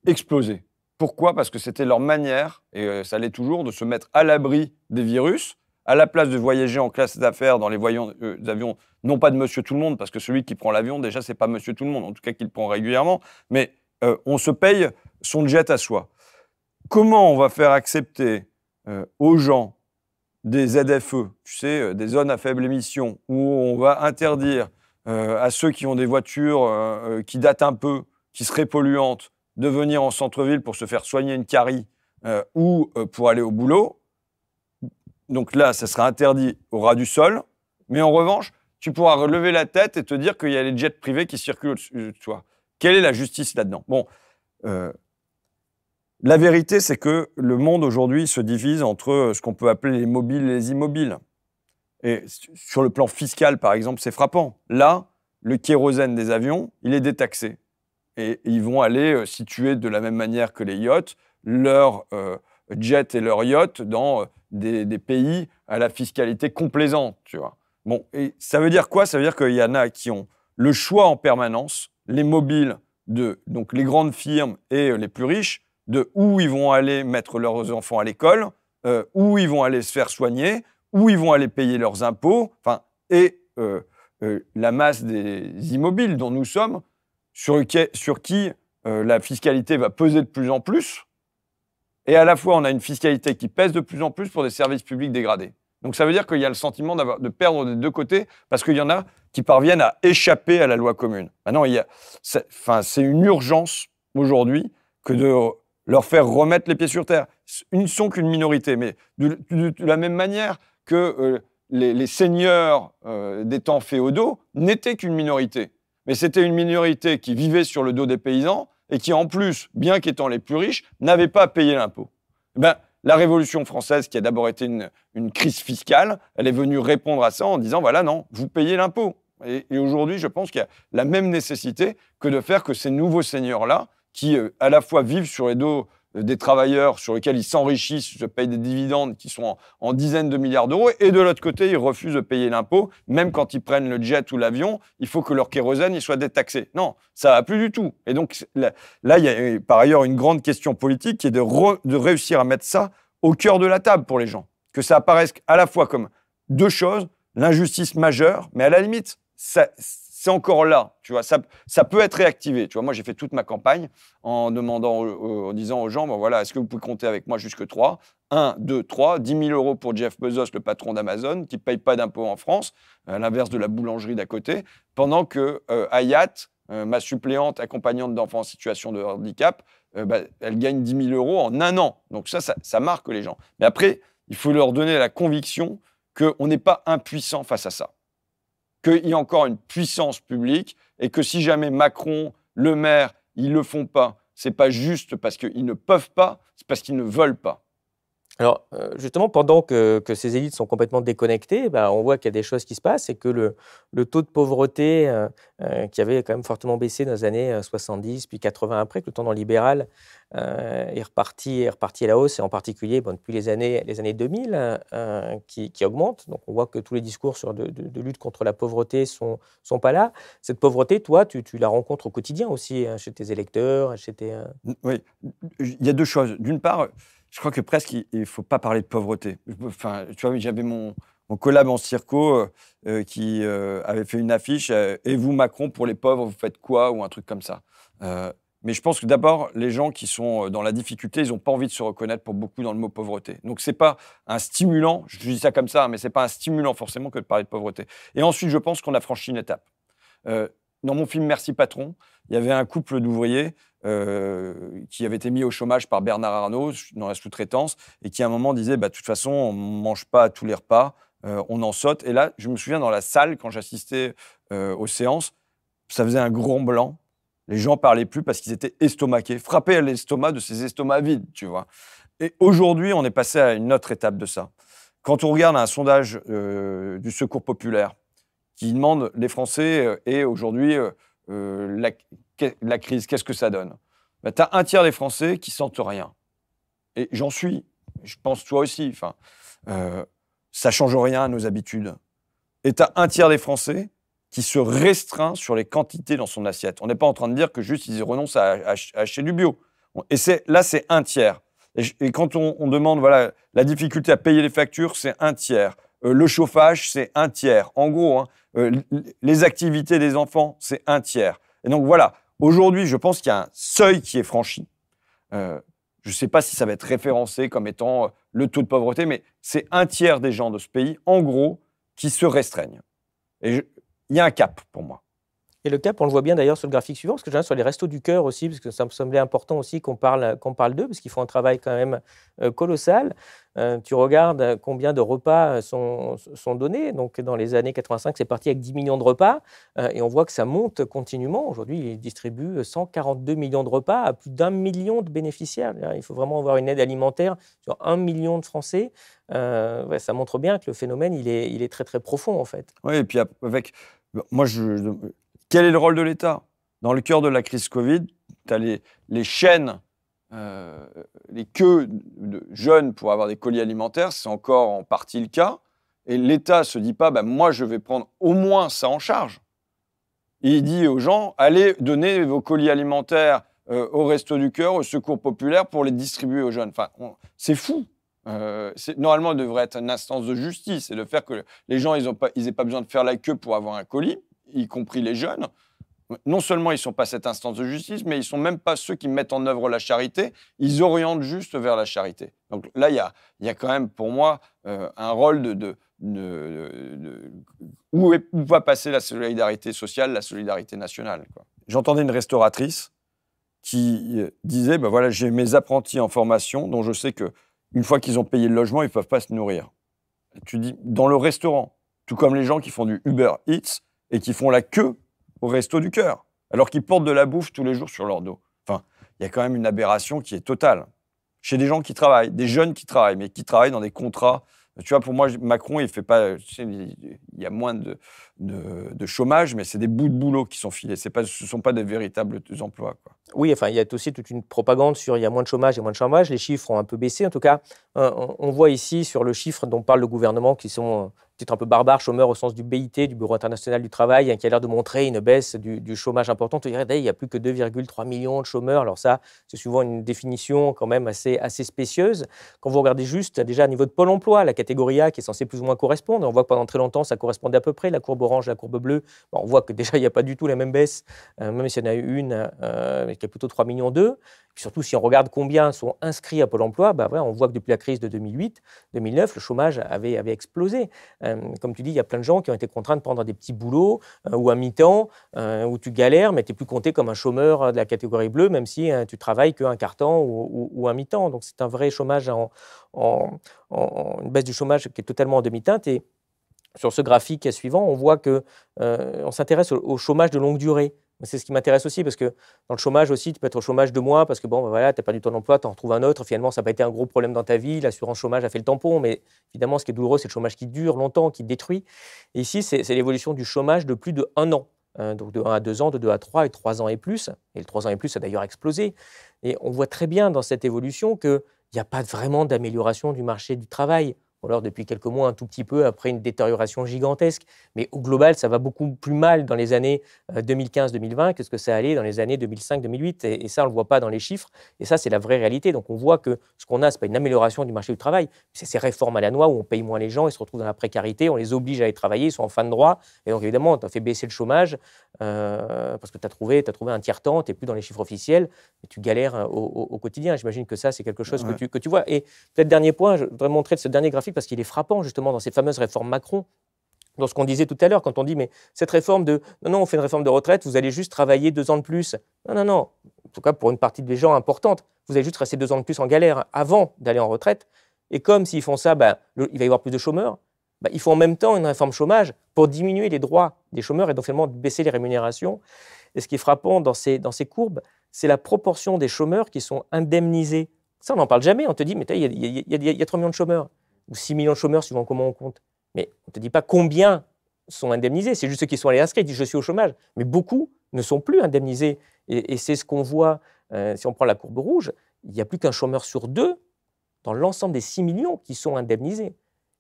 explosé. Pourquoi Parce que c'était leur manière, et euh, ça l'est toujours, de se mettre à l'abri des virus, à la place de voyager en classe d'affaires dans les voyants euh, avions, non pas de Monsieur Tout le Monde, parce que celui qui prend l'avion, déjà, c'est pas Monsieur Tout le Monde, en tout cas qu'il prend régulièrement, mais euh, on se paye son jet à soi. Comment on va faire accepter aux gens des ZFE, tu sais, des zones à faible émission, où on va interdire à ceux qui ont des voitures qui datent un peu, qui seraient polluantes, de venir en centre-ville pour se faire soigner une carie euh, ou euh, pour aller au boulot. Donc là, ça sera interdit au ras du sol. Mais en revanche, tu pourras relever la tête et te dire qu'il y a les jets privés qui circulent au-dessus de toi. Quelle est la justice là-dedans Bon, euh, la vérité, c'est que le monde aujourd'hui se divise entre ce qu'on peut appeler les mobiles et les immobiles. Et sur le plan fiscal, par exemple, c'est frappant. Là, le kérosène des avions, il est détaxé et ils vont aller euh, situer de la même manière que les yachts leurs euh, jets et leurs yachts dans euh, des, pays à la fiscalité complaisante, tu vois. Bon, et ça veut dire quoi Ça veut dire qu'il y en a qui ont le choix en permanence, les mobiles de donc les grandes firmes et les plus riches, de où ils vont aller mettre leurs enfants à l'école, où ils vont aller se faire soigner, où ils vont aller payer leurs impôts, et la masse des immobiles dont nous sommes, sur, qui euh, la fiscalité va peser de plus en plus, et à la fois on a une fiscalité qui pèse de plus en plus pour des services publics dégradés. Donc ça veut dire qu'il y a le sentiment de perdre des deux côtés parce qu'il y en a qui parviennent à échapper à la loi commune. Maintenant, c'est, une urgence aujourd'hui que de leur faire remettre les pieds sur terre. Ils ne sont qu'une minorité, mais de, la même manière que euh, les, seigneurs euh, des temps féodaux n'étaient qu'une minorité mais c'était une minorité qui vivait sur le dos des paysans et qui, en plus, bien qu'étant les plus riches, n'avait pas à payé l'impôt. Eh ben, la Révolution française, qui a d'abord été une, crise fiscale, elle est venue répondre à ça en disant, voilà, non, vous payez l'impôt. Et, aujourd'hui, je pense qu'il y a la même nécessité que de faire que ces nouveaux seigneurs-là, qui euh, à la fois vivent sur les dos des travailleurs sur lesquels ils s'enrichissent, se payent des dividendes qui sont en, dizaines de milliards d'euros, et de l'autre côté, ils refusent de payer l'impôt, même quand ils prennent le jet ou l'avion, il faut que leur kérosène il soit détaxé. Non, ça va plus du tout. Et donc là, il y a euh, par ailleurs une grande question politique qui est de, de réussir à mettre ça au cœur de la table pour les gens, que ça apparaisse à la fois comme deux choses, l'injustice majeure, mais à la limite, ça, c'est encore là, tu vois. Ça, ça peut être réactivé, tu vois. Moi, j'ai fait toute ma campagne en demandant, en disant aux gens, voilà, est-ce que vous pouvez compter avec moi jusque 3 1, 2, 3, 10 000 euros pour Jeff Bezos, le patron d'Amazon, qui ne paye pas d'impôts en France, à l'inverse de la boulangerie d'à côté, pendant que euh, Hayat, euh, ma suppléante accompagnante d'enfants en situation de handicap, euh, bah, elle gagne 10 000 euros en un an. Donc ça, ça, ça marque les gens. Mais après, il faut leur donner la conviction qu'on n'est pas impuissant face à ça qu'il y a encore une puissance publique et que si jamais Macron, le maire, ils ne le font pas, c'est pas juste parce qu'ils ne peuvent pas, c'est parce qu'ils ne veulent pas. Alors, euh, justement, pendant que, ces élites sont complètement déconnectées, bah, on voit qu'il y a des choses qui se passent et que le, taux de pauvreté, euh, euh, qui avait quand même fortement baissé dans les années 70, puis 80 après, que le tendance libéral est, reparti, reparti à la hausse, et en particulier depuis les années, 2000, hein, qui, qui, augmente. Donc, on voit que tous les discours sur de, lutte contre la pauvreté ne sont, pas là. Cette pauvreté, toi, tu, la rencontres au quotidien aussi, hein, chez tes électeurs, chez tes... Oui, il y a deux choses. D'une part je crois que presque, il ne faut pas parler de pauvreté. Enfin, tu vois, j'avais mon, mon collab en circo euh, euh, qui euh, avait fait une affiche Et vous, Macron, pour les pauvres, vous faites quoi ou un truc comme ça. mais je pense que d'abord, les gens qui sont dans la difficulté, ils n'ont pas envie de se reconnaître pour beaucoup dans le mot pauvreté. Donc, ce n'est pas un stimulant, je dis ça comme ça, hein, mais ce n'est pas un stimulant forcément que de parler de pauvreté. Et ensuite, je pense qu'on a franchi une étape dans mon film Merci Patron, il y avait un couple d'ouvriers euh, qui avait été mis au chômage par Bernard Arnault dans la sous-traitance et qui à un moment disait bah, De toute façon, on ne mange pas tous les repas, euh, on en saute. Et là, je me souviens dans la salle, quand j'assistais euh, aux séances, ça faisait un grand blanc. Les gens parlaient plus parce qu'ils étaient estomaqués, frappés à l'estomac de ces estomacs vides, tu vois. Et aujourd'hui, on est passé à une autre étape de ça. Quand on regarde un sondage du Secours populaire, qui demande les Français euh, et aujourd'hui euh, euh, la, crise, qu'est-ce que ça donne ben, bah, Tu as un tiers des Français qui sentent rien. Et j'en suis, je pense toi aussi. Enfin, ça change rien à nos habitudes. Et tu as un tiers des Français qui se restreint sur les quantités dans son assiette. On n'est pas en train de dire que juste ils renoncent à, acheter du bio. Et là, c'est un tiers. Et, quand on, on, demande, voilà, la difficulté à payer les factures, c'est un tiers. Euh, le chauffage, c'est un tiers. En gros, hein, euh, les activités des enfants, c'est un tiers. Et donc voilà, aujourd'hui, je pense qu'il y a un seuil qui est franchi. Euh, je ne sais pas si ça va être référencé comme étant le taux de pauvreté, mais c'est un tiers des gens de ce pays, en gros, qui se restreignent. Et il y a un cap pour moi. Et le cap, on le voit bien d'ailleurs sur le graphique suivant, parce que j'en sur les restos du cœur aussi, parce que ça me semblait important aussi qu'on parle, qu'on parle d'eux, parce qu'ils font un travail quand même euh, colossal. Euh, tu regardes combien de repas sont, donnés. Donc, dans les années 85, c'est parti avec 10 millions de repas, euh, et on voit que ça monte continuellement. Aujourd'hui, ils distribuent 142 millions de repas à plus d'un million de bénéficiaires. Il faut vraiment avoir une aide alimentaire sur un million de Français. ça montre bien que le phénomène, il est, il est très, très profond, en fait. Oui, et puis avec... Moi, je, quel est le rôle de l'État Dans le cœur de la crise Covid, tu as les, chaînes, euh, les queues de jeunes pour avoir des colis alimentaires, c'est encore en partie le cas. Et l'État ne se dit pas, ben moi je vais prendre au moins ça en charge. il dit aux gens, allez donner vos colis alimentaires euh, au Resto du Cœur, au Secours Populaire pour les distribuer aux jeunes. Enfin, c'est fou. Euh, normalement, il devrait être une instance de justice et de faire que les gens, ils n'aient pas, pas besoin de faire la queue pour avoir un colis y compris les jeunes, non seulement ils ne sont pas cette instance de justice, mais ils ne sont même pas ceux qui mettent en œuvre la charité, ils orientent juste vers la charité. Donc là, il y a, y quand même pour moi euh, un rôle de... où, va passer la solidarité sociale, la solidarité nationale J'entendais une restauratrice qui euh, disait, ben voilà, j'ai mes apprentis en formation dont je sais que une fois qu'ils ont payé le logement, ils peuvent pas se nourrir. Tu dis, dans le restaurant, tout comme les gens qui font du Uber Eats, et qui font la queue au resto du cœur, alors qu'ils portent de la bouffe tous les jours sur leur dos. Enfin, il y a quand même une aberration qui est totale. Chez des gens qui travaillent, des jeunes qui travaillent, mais qui travaillent dans des contrats. Tu vois, pour moi, Macron, il fait pas. il y a moins de, de, chômage, mais c'est des bouts de boulot qui sont filés. Pas, ce ne sont pas des véritables emplois. Oui, enfin, il y a aussi toute une propagande sur il y a moins de chômage et moins de chômage. Les chiffres ont un peu baissé. En tout cas, on voit ici sur le chiffre dont parle le gouvernement, qui sont euh, c'est un peu barbare, chômeur au sens du BIT, du Bureau international du travail, hein, qui a l'air de montrer une baisse du, du chômage importante. Il n'y a plus que 2,3 millions de chômeurs. Alors ça, c'est souvent une définition quand même assez, assez spécieuse. Quand vous regardez juste, déjà, au niveau de Pôle emploi, la catégorie A qui est censée plus ou moins correspondre, on voit que pendant très longtemps, ça correspondait à peu près, la courbe orange, la courbe bleue, on voit que déjà, il n'y a pas du tout la même baisse, hein, même s'il y en a eu une euh, qui est plutôt 3 millions d'eux surtout, si on regarde combien sont inscrits à Pôle emploi, bah on voit que depuis la crise de 2008-2009, le chômage avait, explosé. Euh, comme tu dis, il y a plein de gens qui ont été contraints de prendre des petits boulots euh, ou à mi-temps, euh, où tu galères, mais tu n'es plus compté comme un chômeur de la catégorie bleue, même si hein, tu travailles qu'un quart-temps ou, un mi-temps. Donc c'est un vrai chômage, en, une baisse du chômage qui est totalement en demi-teinte. Et sur ce graphique suivant, on voit que on s'intéresse au chômage de longue durée c'est ce qui m'intéresse aussi parce que dans le chômage aussi, tu peux être au chômage deux mois parce que bon, bah voilà, tu as perdu ton emploi, tu en retrouves un autre. Finalement, ça n'a pas été un gros problème dans ta vie. L'assurance chômage a fait le tampon, mais évidemment, ce qui est douloureux, c'est le chômage qui dure longtemps, qui détruit. ici, c'est l'évolution du chômage de plus de un an. Euh, donc de 1 à 2 ans, de 2 à 3 et 3 ans et plus. Et le 3 ans et plus a d'ailleurs explosé. Et on voit très bien dans cette évolution qu'il n'y a pas vraiment d'amélioration du marché du travail ou alors depuis quelques mois un tout petit peu après une détérioration gigantesque. Mais au global, ça va beaucoup plus mal dans les années 2015-2020 euh, que ce que ça allait dans les années 2005-2008. Et, ça, on ne le voit pas dans les chiffres. Et ça, c'est la vraie réalité. Donc on voit que ce qu'on a, ce n'est pas une amélioration du marché du travail, c'est ces réformes à la noix où on paye moins les gens, ils se retrouvent dans la précarité, on les oblige à aller travailler, ils sont en fin de droit. Et donc évidemment, on fait baisser le chômage euh, parce que tu as trouvé, as trouvé un tiers-temps, tu n'es plus dans les chiffres officiels, mais tu galères euh, au, quotidien. J'imagine que ça, c'est quelque chose que, tu, que tu vois. Et peut-être dernier point, je voudrais montrer ce dernier graphique parce qu'il est frappant justement dans ces fameuses réformes Macron dans ce qu'on disait tout à l'heure, quand on dit mais cette réforme de non, non, on fait une réforme de retraite, vous allez juste travailler deux ans de plus. Non, non, non. En tout cas, pour une partie des gens importantes, vous allez juste rester deux ans de plus en galère avant d'aller en retraite. Et comme s'ils font ça, bah, il va y avoir plus de chômeurs. Bah, ils il faut en même temps une réforme chômage pour diminuer les droits des chômeurs et donc finalement baisser les rémunérations. Et ce qui est frappant dans ces, dans ces courbes, c'est la proportion des chômeurs qui sont indemnisés. Ça, on n'en parle jamais. On te dit, mais il y, y a 3 millions de chômeurs ou 6 millions de chômeurs, suivant comment on compte. Mais on ne te dit pas combien sont indemnisés, c'est juste ceux qui sont allés inscrits, disent je suis au chômage. Mais beaucoup ne sont plus indemnisés. Et, c'est ce qu'on voit, euh, si on prend la courbe rouge, il n'y a plus qu'un chômeur sur deux dans l'ensemble des 6 millions qui sont indemnisés.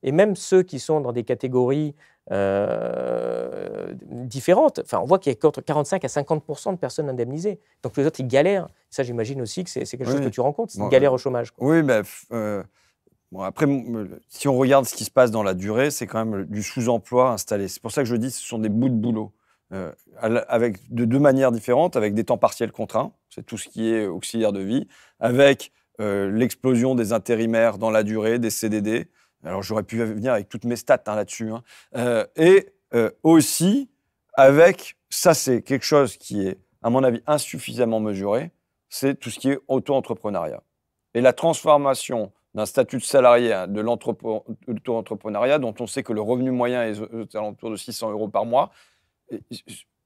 Et même ceux qui sont dans des catégories euh, différentes, enfin, on voit qu'il y a entre 45 à 50 de personnes indemnisées. Donc les autres, ils galèrent. Ça, j'imagine aussi que c'est quelque chose que tu rencontres, c'est une galère euh, au chômage. Oui, mais Bon, après, si on regarde ce qui se passe dans la durée, c'est quand même du sous-emploi installé. C'est pour ça que je dis que ce sont des bouts de boulot. Euh, avec de deux manières différentes, avec des temps partiels contraints, c'est tout ce qui est auxiliaire de vie, avec euh, l'explosion des intérimaires dans la durée, des CDD. Alors j'aurais pu venir avec toutes mes stats hein, là-dessus. Hein. Euh, et aussi avec, ça c'est quelque chose qui est, à mon avis, insuffisamment mesuré, c'est tout ce qui est auto-entrepreneuriat. Et la transformation d'un statut de salarié hein, de l'auto-entrepreneuriat, dont on sait que le revenu moyen est aux alentours de 600 euros par mois.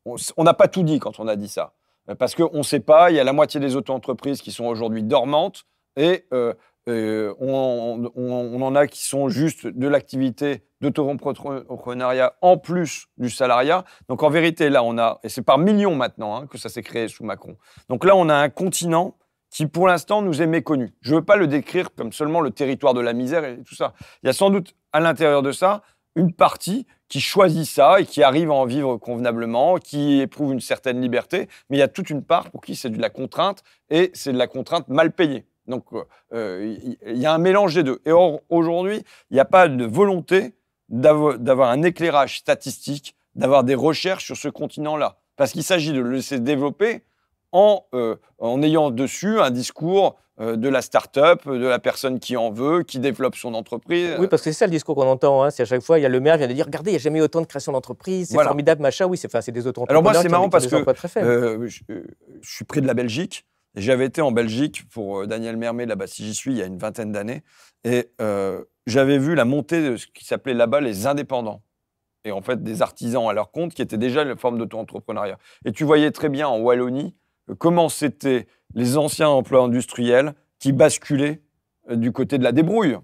on n'a pas tout dit quand on a dit ça. Parce qu'on ne sait pas, il y a la moitié des auto-entreprises qui sont aujourd'hui dormantes et, euh, euh, on, en a qui sont juste de l'activité d'auto-entrepreneuriat en plus du salariat. Donc en vérité, là, on a, et c'est par millions maintenant hein, que ça s'est créé sous Macron. Donc là, on a un continent qui pour l'instant nous est méconnu. Je ne veux pas le décrire comme seulement le territoire de la misère et tout ça. Il y a sans doute à l'intérieur de ça une partie qui choisit ça et qui arrive à en vivre convenablement, qui éprouve une certaine liberté, mais il y a toute une part pour qui c'est de la contrainte et c'est de la contrainte mal payée. Donc euh, euh, il y a un mélange des deux. Et or, aujourd'hui, il n'y a pas de volonté d'avoir un éclairage statistique, d'avoir des recherches sur ce continent-là. Parce qu'il s'agit de le laisser développer euh, en, ayant dessus un discours euh, de la start-up, euh, de la personne qui en veut, qui développe son entreprise. Oui, parce que c'est ça le discours qu'on entend. Hein. C'est à chaque fois, il y a le maire vient de dire Regardez, il n'y a jamais eu autant de création d'entreprise, c'est formidable, machin. Oui, c'est enfin, des auto Alors, moi, c'est marrant parce que je, suis près de la Belgique. J'avais été en Belgique pour Daniel Mermet, là-bas, si j'y suis, il y a une vingtaine d'années. Et j'avais vu la montée de ce qui s'appelait là-bas les indépendants et en fait des artisans à leur compte qui étaient déjà la forme d'auto-entrepreneuriat. Et tu voyais très bien en Wallonie comment c'était les anciens emplois industriels qui basculaient euh, du côté de la débrouille.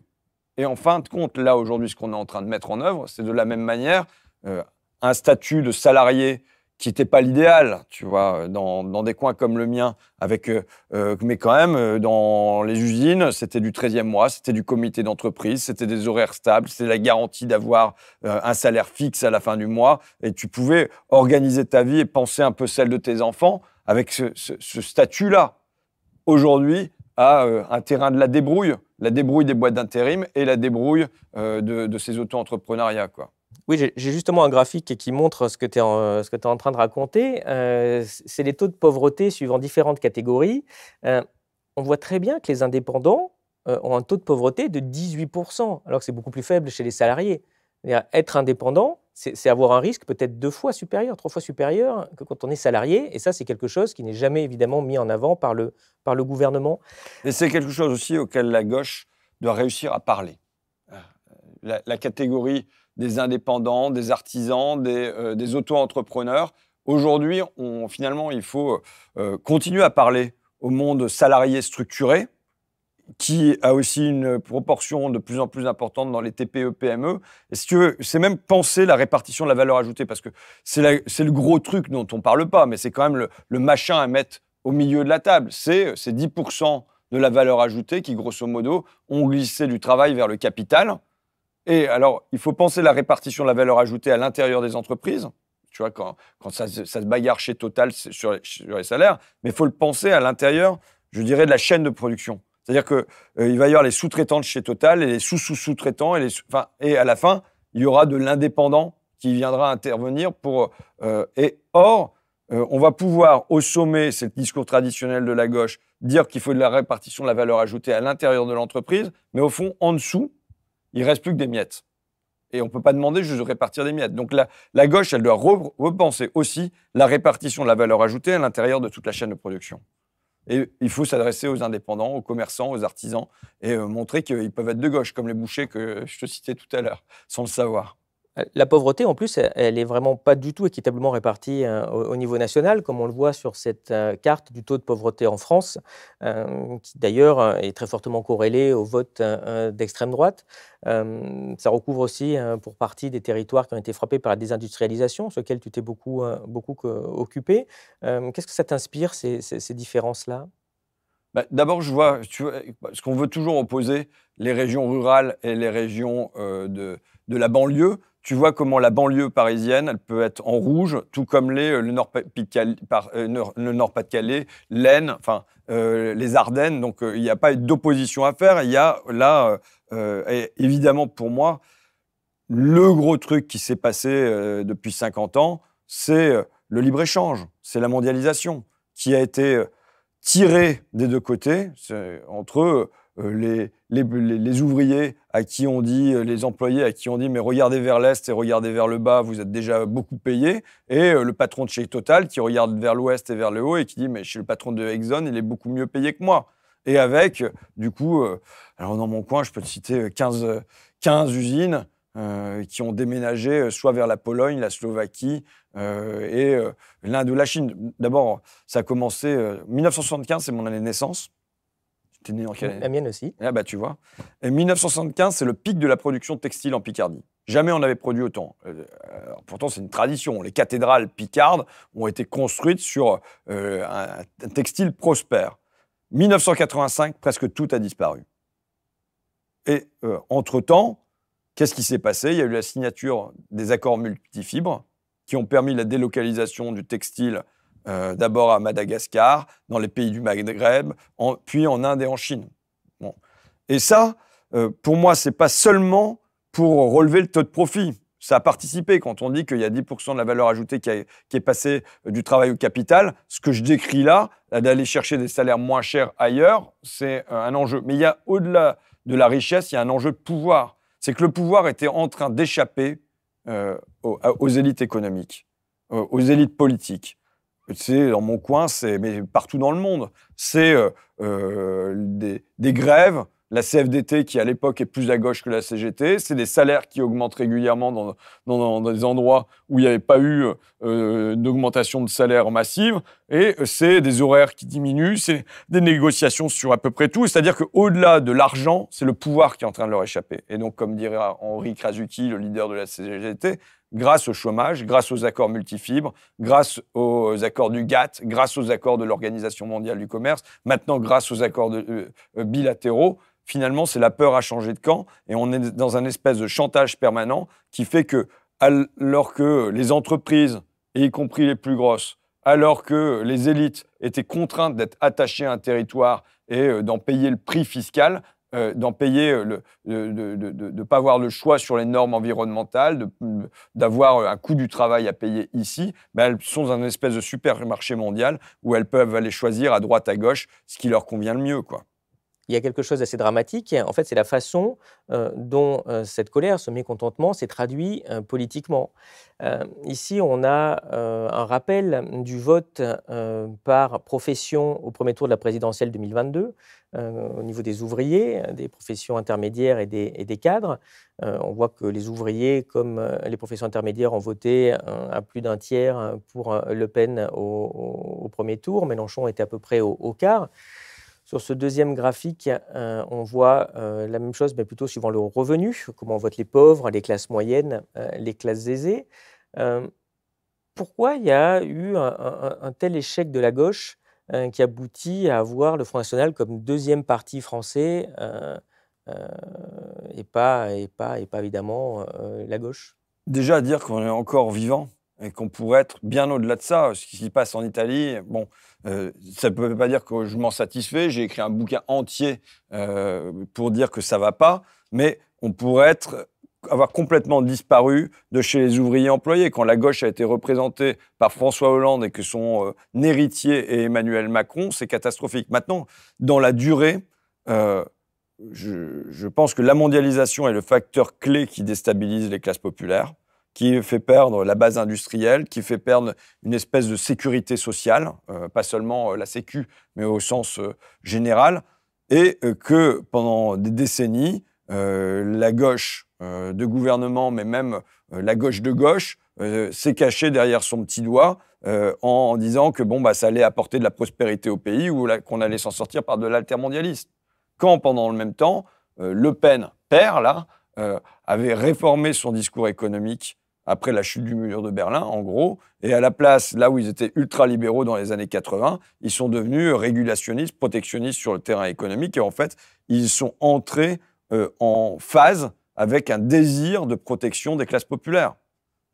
Et en fin de compte, là aujourd'hui, ce qu'on est en train de mettre en œuvre, c'est de la même manière euh, un statut de salarié qui n'était pas l'idéal, tu vois, dans, des coins comme le mien, avec, euh, mais quand même, dans les usines, c'était du 13e mois, c'était du comité d'entreprise, c'était des horaires stables, c'était la garantie d'avoir un salaire fixe à la fin du mois, et tu pouvais organiser ta vie et penser un peu celle de tes enfants, avec ce, statut-là, aujourd'hui, à euh, un terrain de la débrouille, la débrouille des boîtes d'intérim et la débrouille euh, de, ces auto-entrepreneuriats. Quoi. Oui, j'ai justement un graphique qui montre ce que tu es, en train de raconter. Euh, c'est les taux de pauvreté suivant différentes catégories. on voit très bien que les indépendants ont un taux de pauvreté de 18%, alors que c'est beaucoup plus faible chez les salariés. Être indépendant, c'est avoir un risque peut-être deux fois supérieur, trois fois supérieur que quand on est salarié. Et ça, c'est quelque chose qui n'est jamais évidemment mis en avant par le, gouvernement. Et c'est quelque chose aussi auquel la gauche doit réussir à parler. Ah, euh, la, catégorie des indépendants, des artisans, des, euh, auto-entrepreneurs, aujourd'hui, finalement, il faut euh, continuer à parler au monde salarié structuré, qui a aussi une proportion de plus en plus importante dans les TPE-PME. E. Est-ce que c'est même penser la répartition de la valeur ajoutée, parce que c'est le gros truc dont on ne parle pas, mais c'est quand même le, machin à mettre au milieu de la table. C'est 10% de la valeur ajoutée qui, grosso modo, ont glissé du travail vers le capital. Et alors, il faut penser la répartition de la valeur ajoutée à l'intérieur des entreprises. Tu vois, quand, ça, ça, se bagarre chez Total sur les salaires, mais il faut le penser à l'intérieur, je dirais, de la chaîne de production. C'est-à-dire que euh, il va y avoir les sous-traitants de chez Total et les sous-sous-sous-traitants et à la fin, il y aura de l'indépendant qui viendra intervenir pour euh, et or euh, on va pouvoir au sommet, c'est le discours traditionnel de la gauche, dire qu'il faut de la répartition de la valeur ajoutée à l'intérieur de l'entreprise, mais au fond, en dessous, il reste plus que des miettes. Et on ne peut pas demander juste de répartir des miettes. Donc la, gauche, elle doit repenser aussi la répartition de la valeur ajoutée à l'intérieur de toute la chaîne de production. Et il faut s'adresser aux indépendants, aux commerçants, aux artisans, et euh, montrer qu'ils peuvent être de gauche, comme les bouchers que je te citais tout à l'heure, sans le savoir. La pauvreté, en plus, elle n'est vraiment pas du tout équitablement répartie euh, au, niveau national, comme on le voit sur cette euh, carte du taux de pauvreté en France, euh, qui d'ailleurs est très fortement corrélée au vote d'extrême droite. ça recouvre aussi pour partie des territoires qui ont été frappés par la désindustrialisation, sur lesquels tu t'es beaucoup, beaucoup occupé. Qu'est-ce que ça t'inspire, ces, différences-là bah, D'abord, je vois, tu ce qu'on veut toujours opposer, les régions rurales et les régions de, de la banlieue, tu vois comment la banlieue parisienne, elle peut être en rouge, tout comme les, euh, le Nord-Pas-de-Calais, euh, l'Aisne, enfin euh, les Ardennes. Donc il n'y a pas d'opposition à faire. Il y a là, évidemment pour moi, le gros truc qui s'est passé depuis 50 ans, c'est le libre-échange, c'est la mondialisation qui a été tirée des deux côtés, entre eux, euh, les, ouvriers à qui on dit, euh, les employés à qui on dit, mais regardez vers l'est et regardez vers le bas, vous êtes déjà beaucoup payés, et euh, le patron de chez Total qui regarde vers l'ouest et vers le haut et qui dit, mais chez le patron de Exxon, il est beaucoup mieux payé que moi. Et avec, du coup, alors dans mon coin, je peux te citer 15, usines qui ont déménagé soit vers la Pologne, la Slovaquie et l'Inde ou la Chine. D'abord, ça a commencé, 1975, c'est mon année de naissance. T'es né en La mienne aussi. Ah bah, tu vois. 1975, c'est le pic de la production textile en Picardie. Jamais on n'avait produit autant. Euh, euh, pourtant, c'est une tradition. Les cathédrales picardes ont été construites sur euh, un, textile prospère. 1985, presque tout a disparu. Et entre-temps, qu'est-ce qui s'est passé Il y a eu la signature des accords multifibres qui ont permis la délocalisation du textile euh, d'abord à Madagascar, dans les pays du Maghreb, puis en Inde et en Chine. Bon. Et ça, euh, pour moi, c'est pas seulement pour relever le taux de profit. Ça a participé quand on dit qu'il y a 10% de la valeur ajoutée qui, est passée euh, du travail au capital. Ce que je décris là, d'aller chercher des salaires moins chers ailleurs, c'est un enjeu. Mais il y a au-delà de la richesse, il y a un enjeu de pouvoir. C'est que le pouvoir était en train d'échapper aux, élites économiques, aux élites politiques sais, dans mon coin, c'est mais partout dans le monde, c'est euh, euh, des, grèves, la CFDT qui à l'époque est plus à gauche que la CGT, c'est des salaires qui augmentent régulièrement dans, des endroits où il n'y avait pas eu euh, d'augmentation de salaire massive, et c'est des horaires qui diminuent, c'est des négociations sur à peu près tout, c'est-à-dire qu'au-delà de l'argent, c'est le pouvoir qui est en train de leur échapper. Et donc, comme dirait Henri Krasuki, le leader de la CGT, grâce au chômage, grâce aux accords multifibres, grâce aux accords du GATT, grâce aux accords de l'Organisation mondiale du commerce, maintenant grâce aux accords euh, euh, bilatéraux. Finalement, c'est la peur à changer de camp et on est dans un espèce de chantage permanent qui fait que, alors que les entreprises, y compris les plus grosses, alors que les élites étaient contraintes d'être attachées à un territoire et euh, d'en payer le prix fiscal, euh, d'en payer, euh, le, de ne pas avoir le choix sur les normes environnementales, euh, d'avoir un coût du travail à payer ici, ben elles sont dans une espèce de supermarché mondial où elles peuvent aller choisir à droite, à gauche ce qui leur convient le mieux. quoi il y a quelque chose d'assez dramatique. En fait, c'est la façon euh, dont euh, cette colère, ce mécontentement s'est traduit euh, politiquement. ici, on a un rappel du vote par profession au premier tour de la présidentielle 2022 au niveau des ouvriers, des professions intermédiaires et des, cadres. on voit que les ouvriers, comme les professions intermédiaires, ont voté à plus d'un tiers pour Le Pen au, premier tour. Mélenchon était à peu près au quart. Sur ce deuxième graphique, euh, on voit euh, la même chose, mais plutôt suivant le revenu, comment vote les pauvres, les classes moyennes, euh, les classes aisées. pourquoi il y a eu un, un tel échec de la gauche qui aboutit à avoir le Front National comme deuxième parti français et, pas, et, pas, et pas évidemment la gauche Déjà à dire qu'on est encore vivant, et qu'on pourrait être bien au-delà de ça. Ce qui se passe en Italie, bon, euh, ça ne peut pas dire que je m'en satisfais. J'ai écrit un bouquin entier euh, pour dire que ça ne va pas, mais on pourrait être avoir complètement disparu de chez les ouvriers employés. Quand la gauche a été représentée par François Hollande et que son euh, héritier est Emmanuel Macron, c'est catastrophique. Maintenant, dans la durée, je pense que la mondialisation est le facteur clé qui déstabilise les classes populaires qui fait perdre la base industrielle, qui fait perdre une espèce de sécurité sociale, euh, pas seulement euh, la Sécu, mais au sens euh, général, et que pendant des décennies, la gauche de gouvernement, mais même la gauche de gauche, s'est cachée derrière son petit doigt en, disant que bon, bah, ça allait apporter de la prospérité au pays ou qu'on allait s'en sortir par de mondialiste. Quand, pendant le même temps, Le Pen père, là, avait réformé son discours économique après la chute du mur de Berlin, en gros. Et à la place, là où ils étaient ultra-libéraux dans les années 80, ils sont devenus régulationnistes, protectionnistes sur le terrain économique. Et en fait, ils sont entrés euh, en phase avec un désir de protection des classes populaires.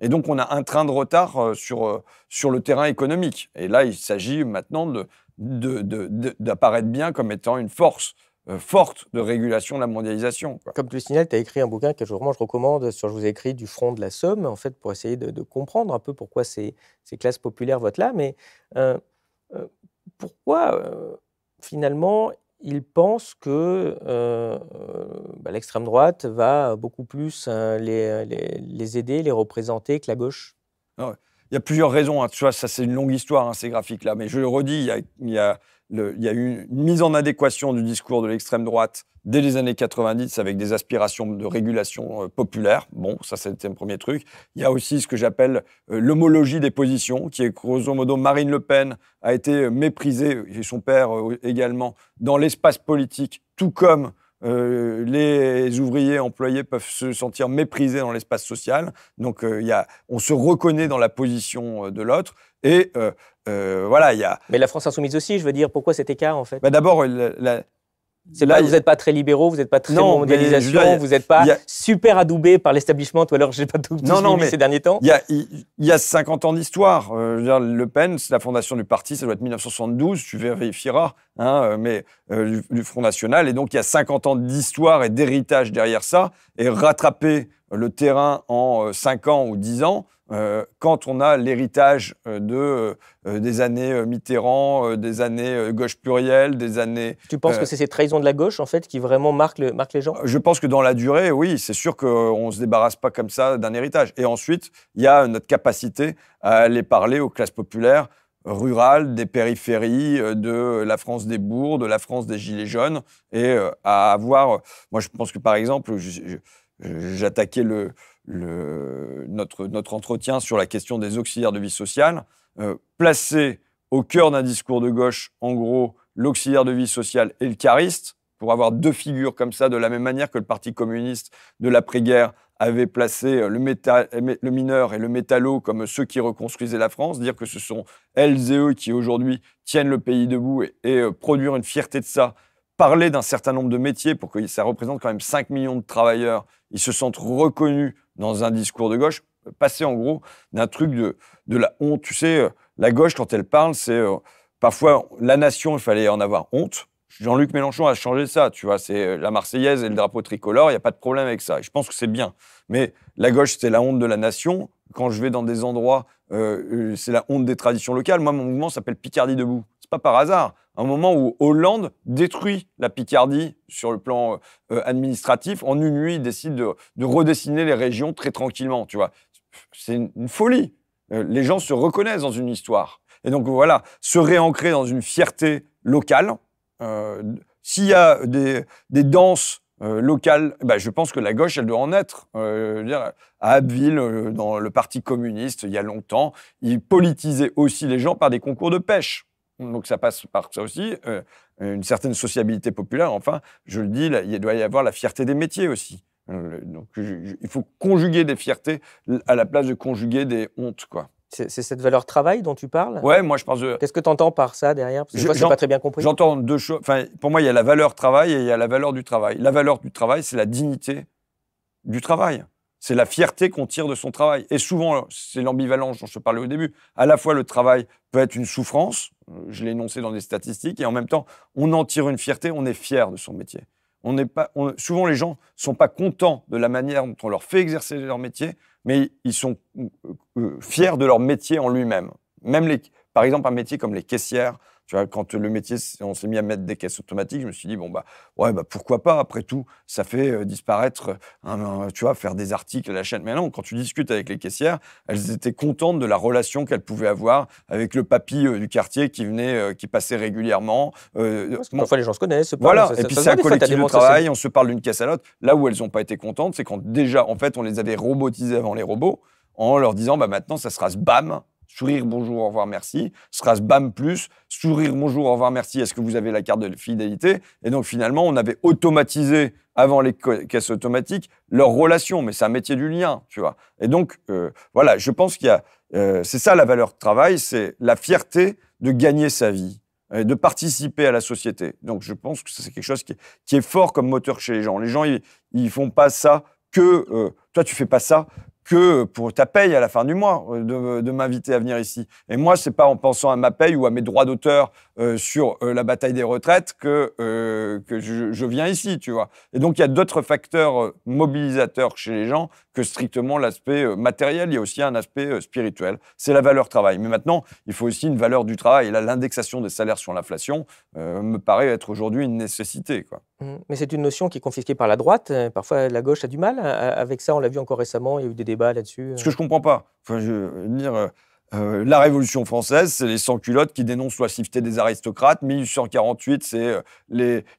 Et donc, on a un train de retard euh, euh, sur, le terrain économique. Et là, il s'agit maintenant d'apparaître bien comme étant une force euh, forte de régulation de la mondialisation. Comme tu le signales, tu as écrit un bouquin que je, je recommande, sur, je vous ai écrit du front de la Somme, en fait, pour essayer de, comprendre un peu pourquoi ces, classes populaires votent là, mais euh, euh, pourquoi, finalement, ils pensent que bah, l'extrême droite va beaucoup plus les, aider, les représenter que la gauche ah Il y a plusieurs raisons. Hein. Tu vois, ça, c'est une longue histoire, hein, ces graphiques-là. Mais je le redis, il il y a il y a eu une mise en adéquation du discours de l'extrême droite dès les années 90 avec des aspirations de régulation euh, populaire. Bon, ça c'était le premier truc. Il y a aussi ce que j'appelle euh, l'homologie des positions, qui est grosso modo Marine Le Pen a été euh, méprisée, et son père également, dans l'espace politique, tout comme les ouvriers employés peuvent se sentir méprisés dans l'espace social. Donc, on se reconnaît dans la position de l'autre. Et euh, euh, voilà, il y a. Mais la France insoumise aussi, je veux dire, pourquoi cet écart en fait bah, D'abord, Là, vous n'êtes pas très libéraux, vous n'êtes pas très non, mondialisation, vous n'êtes pas super adoubé par l'establishment, Ou alors, je n'ai pas tout, non, non, mais ces derniers temps. Il y, a, 50 ans d'histoire. Euh, le Pen, c'est la fondation du parti, ça doit être 1972, tu vérifieras, hein, mais du, Front National. Et donc, il y a 50 ans d'histoire et d'héritage derrière ça. Et rattraper le terrain en 5 ans ou 10 ans, euh, quand on a l'héritage euh, de, euh, des années Mitterrand, des années gauche plurielle, des années... Tu penses que c'est ces trahisons de la gauche, en fait, qui vraiment marque marque marquent les gens Je pense que dans la durée, oui, c'est sûr qu'on ne se débarrasse pas comme ça d'un héritage. Et ensuite, il y a notre capacité à aller parler aux classes populaires rurales, des périphéries, de la France des bourgs, de la France des gilets jaunes, et à avoir... Moi, je pense que, par exemple, j'attaquais le notre, entretien sur la question des auxiliaires de vie sociale, euh, placer au cœur d'un discours de gauche, en gros, l'auxiliaire de vie sociale et le chariste, pour avoir deux figures comme ça, de la même manière que le Parti communiste de l'après-guerre avait placé euh, le, mineur et le métallo comme ceux qui reconstruisaient la France, dire que ce sont elles et eux qui aujourd'hui tiennent le pays debout et euh, produire une fierté de ça parler d'un certain nombre de métiers pour que ça représente quand même 5 millions de travailleurs. Ils se sentent reconnus dans un discours de gauche. Passer en gros d'un truc de, la honte. Tu sais, euh, la gauche, quand elle parle, c'est euh, parfois la nation, il fallait en avoir honte. Jean-Luc Mélenchon a changé ça, tu vois, c'est euh, la Marseillaise et le drapeau tricolore, il n'y a pas de problème avec ça. je pense que c'est bien. Mais la gauche, c'est la honte de la nation. Quand je vais dans des endroits, c'est la honte des traditions locales. Moi, mon mouvement s'appelle Picardie debout pas par hasard. Un moment où Hollande détruit la Picardie sur le plan euh, euh, administratif, en une nuit, il décide de, redessiner les régions très tranquillement. Tu vois, c'est une, folie. Euh, les gens se reconnaissent dans une histoire. Et donc voilà, se réancrer dans une fierté locale. S'il y a des, danses locales, bah, je pense que la gauche, elle doit en être. à Abbeville, dans le Parti communiste, il y a longtemps, ils politisaient aussi les gens par des concours de pêche. Donc ça passe par ça aussi, euh, une certaine sociabilité populaire. Enfin, je le dis, il doit y avoir la fierté des métiers aussi. Euh, donc il faut conjuguer des fiertés à la place de conjuguer des hontes, quoi. C'est cette valeur travail dont tu parles Ouais, moi je pense. De... Euh, Qu'est-ce que tu entends par ça derrière Parce que je, n'ai pas très bien compris. J'entends deux choses. Enfin, pour moi, il y a la valeur travail et il y a la valeur du travail. La valeur du travail, c'est la dignité du travail. C'est la fierté qu'on tire de son travail. Et souvent, c'est l'ambivalence dont je parlais au début. À la fois, le travail peut être une souffrance, euh, je l'ai énoncé dans des statistiques, et en même temps, on en tire une fierté, on est fier de son métier. On souvent, les gens ne sont pas contents de la manière dont on leur fait exercer leur métier, mais ils sont euh, euh, fiers de leur métier en lui-même. Même par exemple, un métier comme les caissières, quand le métier, on s'est mis à mettre des caisses automatiques, je me suis dit, bon, bah, ouais, bah, pourquoi pas, après tout, ça fait euh, disparaître, euh, tu vois, faire des articles à la chaîne. Mais non, quand tu discutes avec les caissières, elles étaient contentes de la relation qu'elles pouvaient avoir avec le papy euh, du quartier qui venait, qui passait régulièrement. Parce que parfois, les gens se connaissent. Voilà, ça, et puis c'est un collectif de travail, on se parle d'une caisse à l'autre. Là où elles n'ont pas été contentes, c'est quand déjà, en fait, on les avait robotisées avant les robots, en leur disant, bah, maintenant, ça sera ce BAM Sourire, bonjour, au revoir, merci. ce bam, plus. Sourire, bonjour, au revoir, merci. Est-ce que vous avez la carte de fidélité Et donc, finalement, on avait automatisé, avant les caisses automatiques, leur relation. Mais c'est un métier du lien, tu vois. Et donc, euh, voilà, je pense qu'il y a. Euh, c'est ça la valeur de travail, c'est la fierté de gagner sa vie de participer à la société. Donc je pense que c'est quelque chose qui est, fort comme moteur chez les gens. Les gens, ils, font pas ça que... Euh, toi, tu fais pas ça que pour ta paye à la fin du mois euh, de, m'inviter à venir ici. Et moi, c'est pas en pensant à ma paye ou à mes droits d'auteur euh, sur euh, la bataille des retraites que, que je, je, viens ici, tu vois. Et donc, il y a d'autres facteurs mobilisateurs chez les gens que strictement l'aspect euh, matériel, il y a aussi un aspect euh, spirituel. C'est la valeur travail. Mais maintenant, il faut aussi une valeur du travail. Et là, l'indexation des salaires sur l'inflation euh, me paraît être aujourd'hui une nécessité. Quoi. Mmh. Mais c'est une notion qui est confisquée par la droite. Parfois, la gauche a du mal avec ça. On l'a vu encore récemment. Il y a eu des débats là-dessus. Ce que je ne comprends pas. Enfin, je veux dire, euh, la Révolution française, c'est les sans-culottes qui dénoncent l'oisiveté des aristocrates. 1848, c'est euh,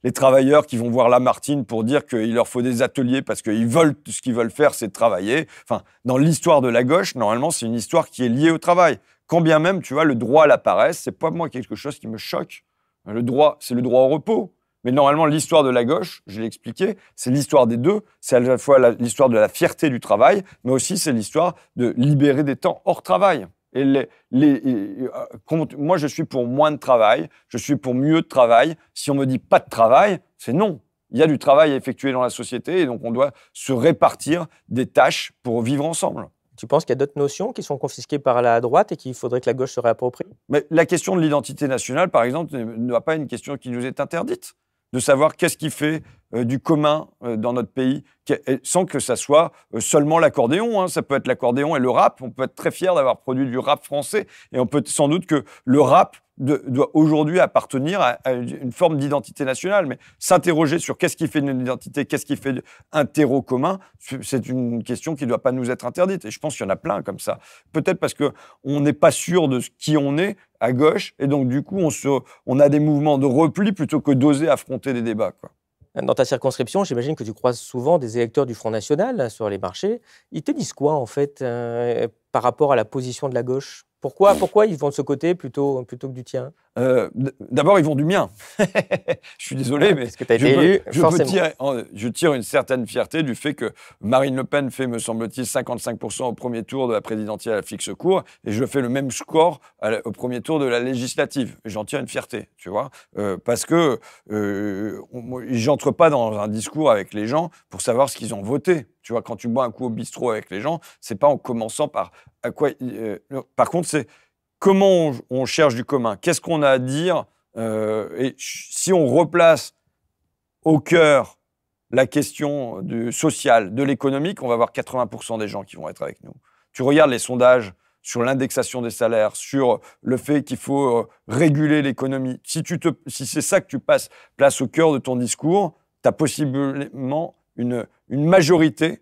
les, travailleurs qui vont voir Lamartine pour dire qu'il leur faut des ateliers parce qu'ils veulent, ce qu'ils veulent faire, c'est travailler. Enfin, dans l'histoire de la gauche, normalement, c'est une histoire qui est liée au travail. Quand bien même, tu vois, le droit à la paresse, c'est pas moi quelque chose qui me choque. Le droit, c'est le droit au repos. Mais normalement, l'histoire de la gauche, je l'ai expliqué, c'est l'histoire des deux. C'est à la fois l'histoire de la fierté du travail, mais aussi c'est l'histoire de libérer des temps hors travail. Et euh, moi, je suis pour moins de travail, je suis pour mieux de travail. Si on me dit pas de travail, c'est non. Il y a du travail à effectuer dans la société et donc on doit se répartir des tâches pour vivre ensemble. Tu penses qu'il y a d'autres notions qui sont confisquées par la droite et qu'il faudrait que la gauche se réapproprie Mais la question de l'identité nationale, par exemple, n'est pas une question qui nous est interdite de savoir qu'est-ce qui fait euh, du commun euh, dans notre pays, sans que ça soit euh, seulement l'accordéon. Hein. Ça peut être l'accordéon et le rap. On peut être très fier d'avoir produit du rap français. Et on peut sans doute que le rap doit aujourd'hui appartenir à, une forme d'identité nationale. Mais s'interroger sur qu'est-ce qui fait une identité, qu'est-ce qui fait un terreau commun, c'est une question qui ne doit pas nous être interdite. Et je pense qu'il y en a plein comme ça. Peut-être parce qu'on n'est pas sûr de qui on est à gauche, et donc du coup, on, a des mouvements de repli plutôt que d'oser affronter des débats. Dans ta circonscription, j'imagine que tu croises souvent des électeurs du Front National sur les marchés. Ils te disent quoi, en fait, euh, par rapport à la position de la gauche pourquoi, pourquoi ils vont de ce côté plutôt, plutôt que du tien euh, d'abord, ils vont du mien. je suis désolé, mais je, tire une certaine fierté du fait que Marine Le Pen fait, me semble-t-il, 55% au premier tour de la présidentielle à fixe et je fais le même score au premier tour de la législative. J'en tire une fierté, tu vois, euh, parce que euh, j'entre pas dans un discours avec les gens pour savoir ce qu'ils ont voté. Tu vois, quand tu bois un coup au bistrot avec les gens, c'est pas en commençant par à quoi. Euh, par contre, c'est comment on, cherche du commun Qu'est-ce qu'on a à dire euh, Et si on replace au cœur la question du social, de l'économique, on va avoir 80% des gens qui vont être avec nous. Tu regardes les sondages sur l'indexation des salaires, sur le fait qu'il faut euh, réguler l'économie. Si, si c'est ça que tu passes, place au cœur de ton discours, tu as possiblement une, une majorité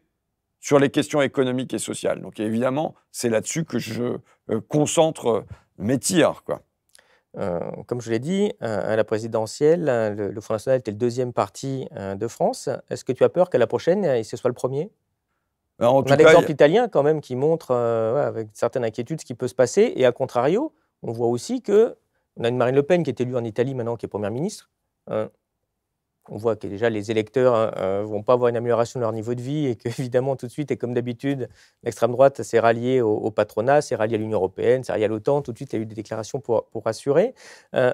sur les questions économiques et sociales. Donc évidemment, c'est là-dessus que je euh, concentre euh, mes tirs. Euh, comme je l'ai dit, à la présidentielle, le, Front National était le deuxième parti de France. Est-ce que tu as peur qu'à la prochaine, il ce soit le premier ben, On a l'exemple italien quand même qui montre avec certaines inquiétudes ce qui peut se passer. Et à contrario, on voit aussi que a une Marine Le Pen qui est élue en Italie maintenant, qui est première ministre on voit que déjà les électeurs ne hein, euh, vont pas avoir une amélioration de leur niveau de vie et qu'évidemment tout de suite, et comme d'habitude, l'extrême droite s'est ralliée au, patronat, s'est ralliée à l'Union européenne, s'est ralliée à l'OTAN, tout de suite il y a eu des déclarations pour, pour rassurer. Euh,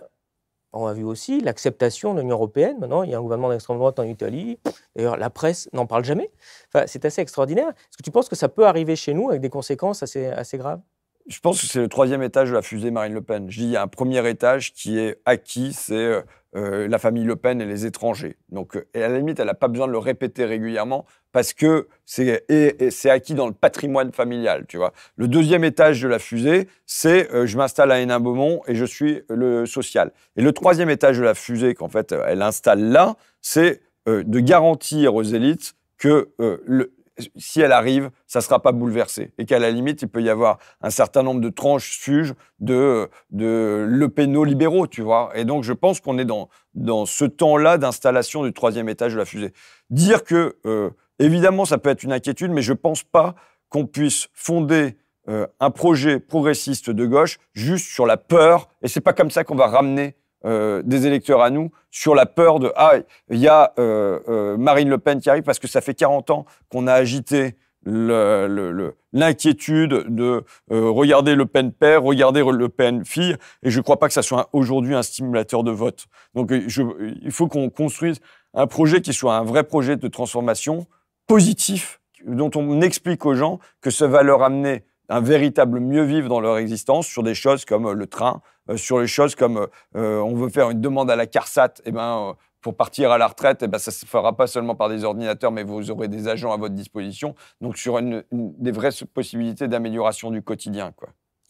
on a vu aussi l'acceptation de l'Union européenne. Maintenant, il y a un gouvernement d'extrême droite en Italie. D'ailleurs, la presse n'en parle jamais. Enfin, c'est assez extraordinaire. Est-ce que tu penses que ça peut arriver chez nous avec des conséquences assez, assez graves je pense que c'est le troisième étage de la fusée Marine Le Pen. Je dis, y a un premier étage qui est acquis, c'est euh, euh, la famille Le Pen et les étrangers. Donc, euh, à la limite, elle n'a pas besoin de le répéter régulièrement parce que c'est et, acquis dans le patrimoine familial, tu vois. Le deuxième étage de la fusée, c'est je m'installe à Hénin-Beaumont et je suis le social. Et le troisième étage de la fusée qu'en fait elle installe là, c'est de garantir aux élites que le, si elle arrive, ça ne sera pas bouleversé. Et qu'à la limite, il peut y avoir un certain nombre de tranches suges de, le pénaux libéraux, tu vois. Et donc, je pense qu'on est dans, dans ce temps-là d'installation du troisième étage de la fusée. Dire que, euh, évidemment, ça peut être une inquiétude, mais je ne pense pas qu'on puisse fonder euh, un projet progressiste de gauche juste sur la peur. Et c'est pas comme ça qu'on va ramener euh, des électeurs à nous sur la peur de ah il y a euh, euh, Marine Le Pen qui arrive parce que ça fait 40 ans qu'on a agité l'inquiétude de regarder Le Pen père, regarder Le Pen fille, et je ne crois pas que ça soit aujourd'hui un stimulateur de vote. Donc il faut qu'on construise un projet qui soit un vrai projet de transformation positif, dont on explique aux gens que ça va leur amener un véritable mieux vivre dans leur existence sur des choses comme le train, euh, sur les choses comme euh, on veut faire une demande à la CARSAT, et eh ben, euh, pour partir à la retraite, eh ben, ça ne se fera pas seulement par des ordinateurs, mais vous aurez des agents à votre disposition. Donc, sur des vraies possibilités d'amélioration du quotidien.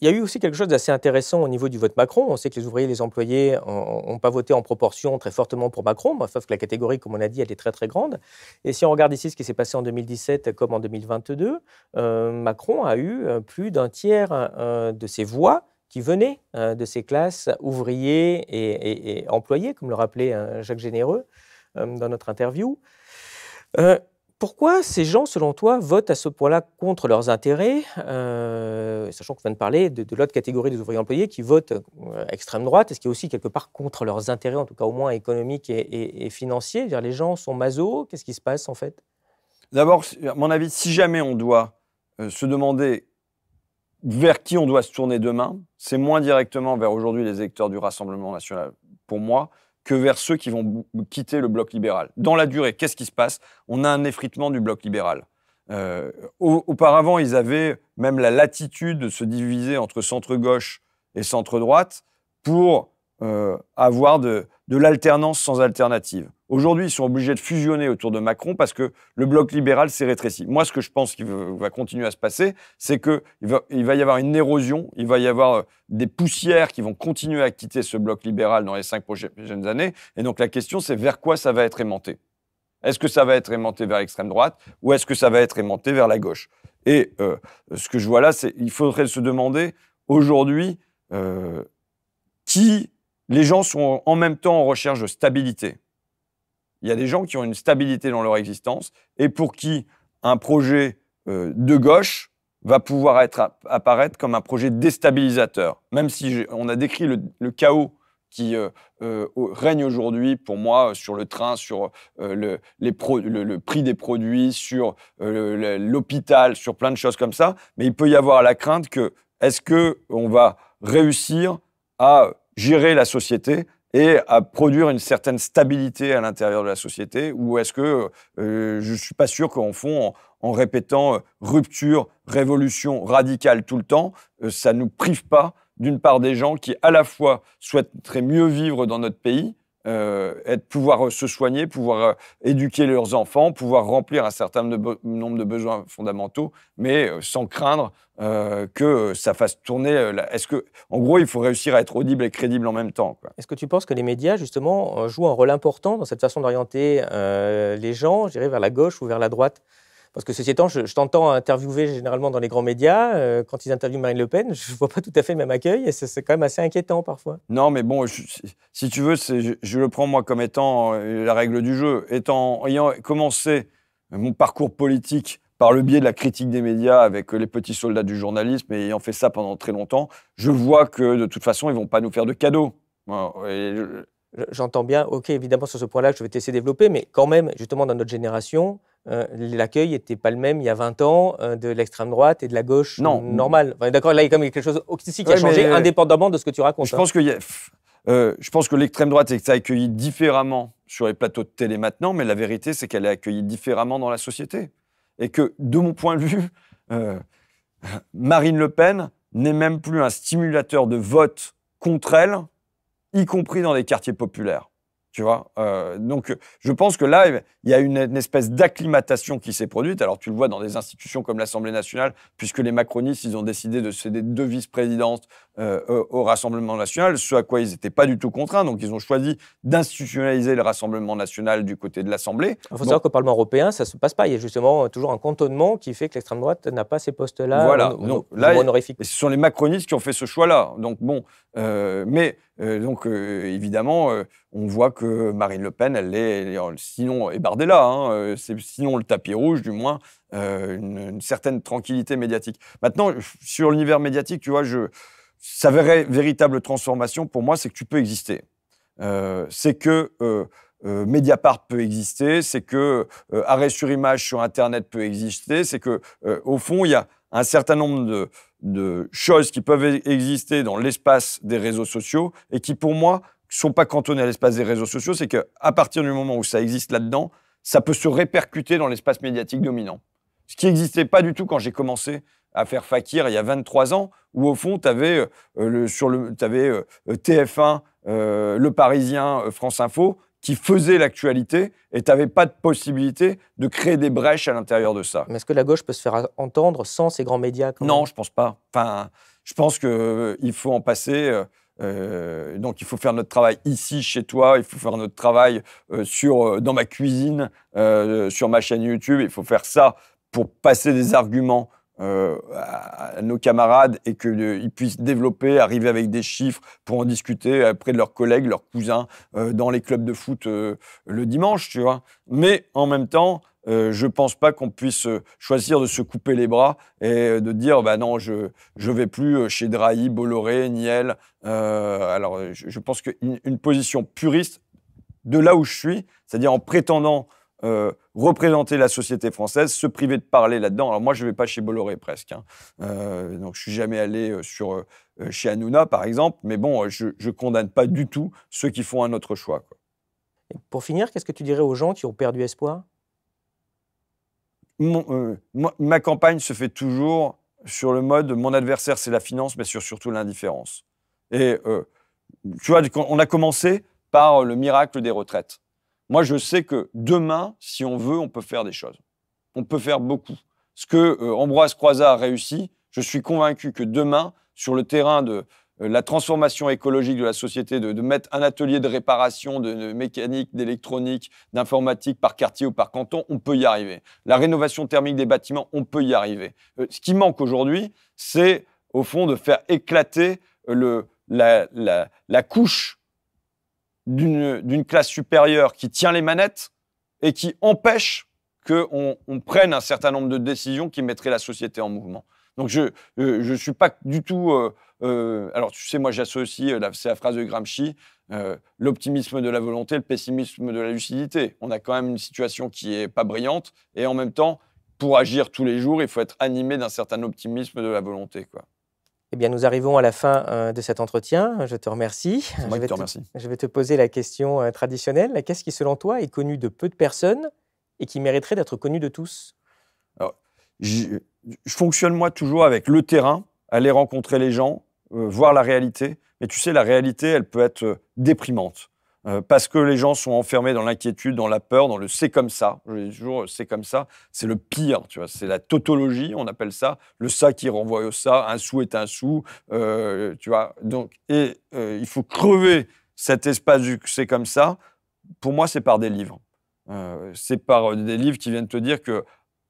Il y a eu aussi quelque chose d'assez intéressant au niveau du vote Macron. On sait que les ouvriers et les employés n'ont pas voté en proportion très fortement pour Macron, sauf que la catégorie, comme on a dit, elle est très très grande. Et si on regarde ici ce qui s'est passé en 2017 comme en 2022, Macron a eu plus d'un tiers de ses voix qui venaient hein, de ces classes ouvriers et, employés, comme le rappelait hein, Jacques Généreux euh, dans notre interview. Euh, pourquoi ces gens, selon toi, votent à ce point-là contre leurs intérêts, euh, sachant qu'on vient de parler de, l'autre catégorie des ouvriers employés qui votent extrême droite, est-ce qu'il y a aussi quelque part contre leurs intérêts, en tout cas au moins économiques et, et, financiers Les gens sont maso, qu'est-ce qui se passe en fait D'abord, à mon avis, si jamais on doit se demander vers qui on doit se tourner demain, c'est moins directement vers aujourd'hui les électeurs du Rassemblement national, pour moi, que vers ceux qui vont quitter le bloc libéral. Dans la durée, qu'est-ce qui se passe On a un effritement du bloc libéral. Euh, auparavant, ils avaient même la latitude de se diviser entre centre-gauche et centre-droite pour euh, avoir de, l'alternance sans alternative. Aujourd'hui, ils sont obligés de fusionner autour de Macron parce que le bloc libéral s'est rétréci. Moi, ce que je pense qu'il va continuer à se passer, c'est qu'il va, il va y avoir une érosion, il va y avoir euh, des poussières qui vont continuer à quitter ce bloc libéral dans les cinq prochaines années. Et donc la question, c'est vers quoi ça va être aimanté Est-ce que ça va être aimanté vers l'extrême droite ou est-ce que ça va être aimanté vers la gauche Et euh, ce que je vois là, c'est qu'il faudrait se demander aujourd'hui qui les gens sont en même temps en recherche de stabilité. Il y a des gens qui ont une stabilité dans leur existence et pour qui un projet euh, de gauche va pouvoir être, apparaître comme un projet déstabilisateur. Même si on a décrit le, chaos qui euh, euh, règne aujourd'hui, pour moi, sur le train, sur le, prix des produits, sur l'hôpital, sur plein de choses comme ça. Mais il peut y avoir la crainte que est-ce qu'on va réussir à gérer la société et à produire une certaine stabilité à l'intérieur de la société Ou est-ce que euh, je ne suis pas sûr qu'en fond, en, répétant euh, rupture, révolution, radicale tout le temps, euh, ça ne nous prive pas d'une part des gens qui à la fois souhaiteraient mieux vivre dans notre pays, euh, être, pouvoir euh, se soigner, pouvoir euh, éduquer leurs enfants, pouvoir remplir un certain nombre de besoins fondamentaux, mais sans craindre que ça fasse tourner. Est-ce que, en gros, il faut réussir à être audible et crédible en même temps. Est-ce que tu penses que les médias, justement, jouent un rôle important dans cette façon d'orienter les gens, gérer vers la gauche ou vers la droite parce que ceci étant, je, t'entends interviewer généralement dans les grands médias. Euh, quand ils interviewent Marine Le Pen, je ne vois pas tout à fait le même accueil et c'est quand même assez inquiétant parfois. Non, mais bon, si tu veux, je, le prends moi comme étant euh, la règle du jeu. Étant, ayant commencé mon parcours politique par le biais de la critique des médias avec euh, les petits soldats du journalisme et ayant fait ça pendant très longtemps, je vois que de toute façon, ils ne vont pas nous faire de cadeaux. J'entends bien, ok, évidemment, sur ce point-là, je vais t'essayer de développer, mais quand même, justement, dans notre génération, euh, l'accueil n'était pas le même il y a 20 ans euh, de l'extrême droite et de la gauche non. normale. Enfin, D'accord, là, il y a quand même quelque chose qui a changé, euh, indépendamment de ce que tu racontes. Je hein. pense que, je pense que l'extrême droite est accueillie différemment sur les plateaux de télé maintenant, mais la vérité, c'est qu'elle est accueillie différemment dans la société. Et que, de mon point de vue, Marine Le Pen n'est même plus un stimulateur de vote contre elle, y compris dans les quartiers populaires. Tu vois euh, Donc, je pense que là, il y a une, espèce d'acclimatation qui s'est produite. Alors, tu le vois dans des institutions comme l'Assemblée nationale, puisque les macronistes, ils ont décidé de céder deux vice-présidentes euh, au Rassemblement national, ce à quoi ils n'étaient pas du tout contraints. Donc, ils ont choisi d'institutionnaliser le Rassemblement national du côté de l'Assemblée. Il faut savoir qu'au Parlement européen, ça ne se passe pas. Il y a justement euh, toujours un cantonnement qui fait que l'extrême droite n'a pas ces postes-là. Voilà. là, ce sont les macronistes qui ont fait ce choix-là. Donc, bon, mais euh, donc, euh, évidemment, euh, on voit que Marine Le Pen, elle est, sinon, et Bardella, hein, c'est sinon le tapis rouge, du moins, une, certaine tranquillité médiatique. Maintenant, sur l'univers médiatique, tu vois, je, sa véritable transformation, pour moi, c'est que tu peux exister. c'est que Mediapart peut exister, c'est que Arrêt sur image sur Internet peut exister, c'est que, au fond, il y a un certain nombre de, choses qui peuvent e-, exister dans l'espace des réseaux sociaux et qui, pour moi, ne sont pas cantonnées à l'espace des réseaux sociaux, c'est qu'à partir du moment où ça existe là-dedans, ça peut se répercuter dans l'espace médiatique dominant. Ce qui n'existait pas du tout quand j'ai commencé à faire Fakir il y a 23 ans, où au fond, tu avais, euh, avais, euh, TF1, euh, Le Parisien, France Info, qui faisait l'actualité et tu n'avais pas de possibilité de créer des brèches à l'intérieur de ça. Mais est-ce que la gauche peut se faire entendre sans ces grands médias Non, je pense pas. Enfin, je pense qu'il euh, faut en passer. Euh, euh, donc, il faut faire notre travail ici, chez toi. Il faut faire notre travail sur, dans ma cuisine, sur ma chaîne YouTube. Il faut faire ça pour passer des arguments euh, à nos camarades et qu'ils puissent développer, arriver avec des chiffres pour en discuter auprès euh, de leurs collègues, leurs cousins euh, dans les clubs de foot le dimanche, tu vois. Mais en même temps, je ne pense pas qu'on puisse choisir de se couper les bras et de dire bah non, je je vais plus chez Drahi, Bolloré, Niel. alors je, pense qu'une position puriste de là où je suis, c'est-à-dire en prétendant euh, représenter la société française, se priver de parler là-dedans. Alors moi, je ne vais pas chez Bolloré presque. Hein. Euh, donc je suis jamais allé euh, sur, euh, chez Hanouna, par exemple. Mais bon, je ne condamne pas du tout ceux qui font un autre choix. Et pour finir, qu'est-ce que tu dirais aux gens qui ont perdu espoir Ma campagne se fait toujours sur le mode mon adversaire, c'est la finance, mais surtout l'indifférence. Et tu vois, on a commencé par le miracle des retraites. Moi, je sais que demain, si on veut, on peut faire des choses. On peut faire beaucoup. Ce que euh, Ambroise Croizat a réussi, je suis convaincu que demain, sur le terrain de euh, la transformation écologique de la société, de, mettre un atelier de réparation, de, mécanique, d'électronique, d'informatique par quartier ou par canton, on peut y arriver. La rénovation thermique des bâtiments, on peut y arriver. Euh, ce qui manque aujourd'hui, c'est au fond de faire éclater la, la couche d'une classe supérieure qui tient les manettes et qui empêche qu'on prenne un certain nombre de décisions qui mettraient la société en mouvement. Donc je ne euh, suis pas du tout... Euh, euh, alors tu sais, moi j'associe, c'est la phrase de Gramsci, l'optimisme de la volonté, le pessimisme de la lucidité. On a quand même une situation qui n'est pas brillante et en même temps, pour agir tous les jours, il faut être animé d'un certain optimisme de la volonté. Quoi. Eh bien, nous arrivons à la fin euh, de cet entretien. Je te remercie. je vais te poser la question euh, traditionnelle. Qu'est-ce qui, selon toi, est connu de peu de personnes et qui mériterait d'être connu de tous je fonctionne, moi, toujours avec le terrain, aller rencontrer les gens, euh, voir la réalité. Mais tu sais, la réalité, elle peut être déprimante. Euh, parce que les gens sont enfermés dans l'inquiétude, dans la peur, dans le c'est comme ça. Je dis toujours euh, c'est comme ça, c'est le pire, tu vois. C'est la tautologie, on appelle ça le ça qui renvoie au ça, un sou est un sou, euh, tu vois. Donc, et il faut crever cet espace du c'est comme ça. Pour moi, c'est par des livres. c'est par des livres qui viennent te dire que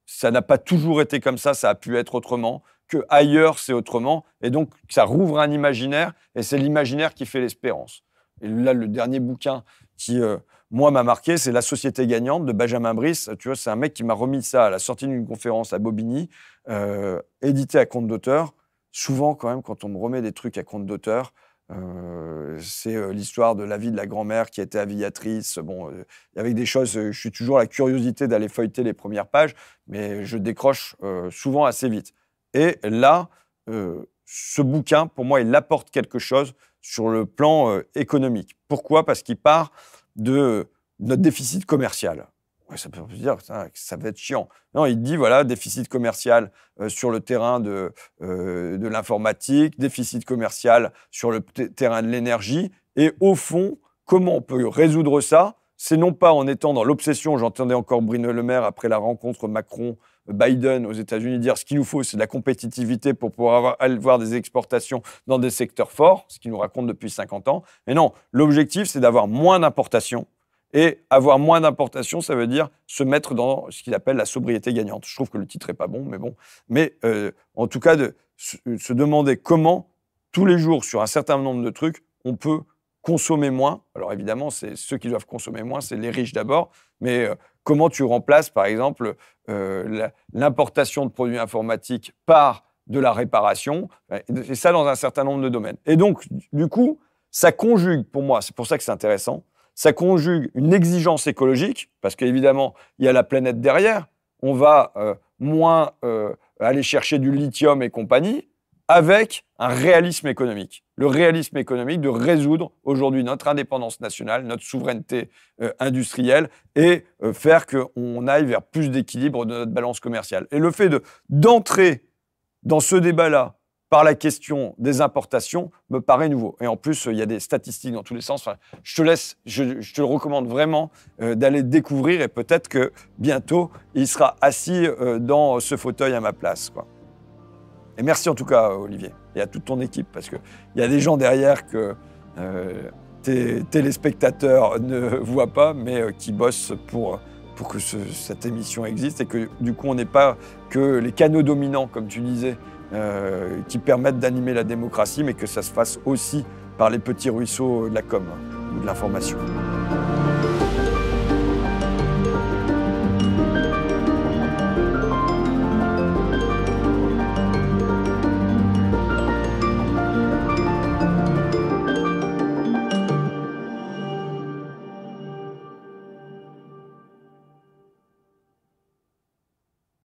ça n'a pas toujours été comme ça, ça a pu être autrement, que ailleurs c'est autrement, et donc ça rouvre un imaginaire, et c'est l'imaginaire qui fait l'espérance. Et là, le dernier bouquin qui, euh, moi, m'a marqué, c'est La Société gagnante de Benjamin Brice. Tu vois, c'est un mec qui m'a remis ça à la sortie d'une conférence à Bobigny, euh, édité à compte d'auteur. Souvent, quand même, quand on me remet des trucs à compte d'auteur, euh, c'est l'histoire de la vie de la grand-mère qui était aviatrice. Bon, avec des choses, je suis toujours la curiosité d'aller feuilleter les premières pages, mais je décroche souvent assez vite. Et là, ce bouquin, pour moi, il apporte quelque chose sur le plan euh, économique. Pourquoi Parce qu'il part de notre déficit commercial. ça peut dire ça, ça va être chiant. Non, il dit voilà, déficit commercial euh, sur le terrain euh, de, l'informatique, déficit commercial sur le terrain de l'énergie. Et au fond, comment on peut résoudre ça C'est non pas en étant dans l'obsession, j'entendais encore Bruno Le Maire après la rencontre macron Biden aux États-Unis dire ce qu'il nous faut, c'est de la compétitivité pour pouvoir avoir, des exportations dans des secteurs forts, ce qu'il nous raconte depuis 50 ans. Mais non, l'objectif, c'est d'avoir moins d'importations. Et avoir moins d'importations, ça veut dire se mettre dans ce qu'il appelle la sobriété gagnante. Je trouve que le titre n'est pas bon, mais bon. Mais euh, en tout cas, de se, demander comment, tous les jours, sur un certain nombre de trucs, on peut consommer moins. Alors évidemment, c'est ceux qui doivent consommer moins, c'est les riches d'abord, mais euh, Comment tu remplaces, par exemple, euh, l'importation de produits informatiques par de la réparation, euh, et ça dans un certain nombre de domaines. Et donc, du coup, ça conjugue, pour moi, c'est pour ça que c'est intéressant, ça conjugue une exigence écologique, parce qu'évidemment, il y a la planète derrière, on va euh, moins aller chercher du lithium et compagnie, avec un réalisme économique. Le réalisme économique de résoudre aujourd'hui notre indépendance nationale, notre souveraineté euh, industrielle et euh, faire qu'on aille vers plus d'équilibre de notre balance commerciale. Et le fait d'entrer dans ce débat-là par la question des importations me paraît nouveau. Et en plus, il y a des statistiques dans tous les sens. je te laisse, je, recommande vraiment euh, d'aller découvrir et peut-être que bientôt, il sera assis dans ce fauteuil à ma place. Et merci en tout cas, Olivier, et à toute ton équipe, parce qu'il y a des gens derrière que euh, tes téléspectateurs ne voient pas, mais euh, qui bossent pour, pour que cette émission existe et que du coup, on n'est pas que les canaux dominants, comme tu disais, euh, qui permettent d'animer la démocratie, mais que ça se fasse aussi par les petits ruisseaux de la com ou de l'information.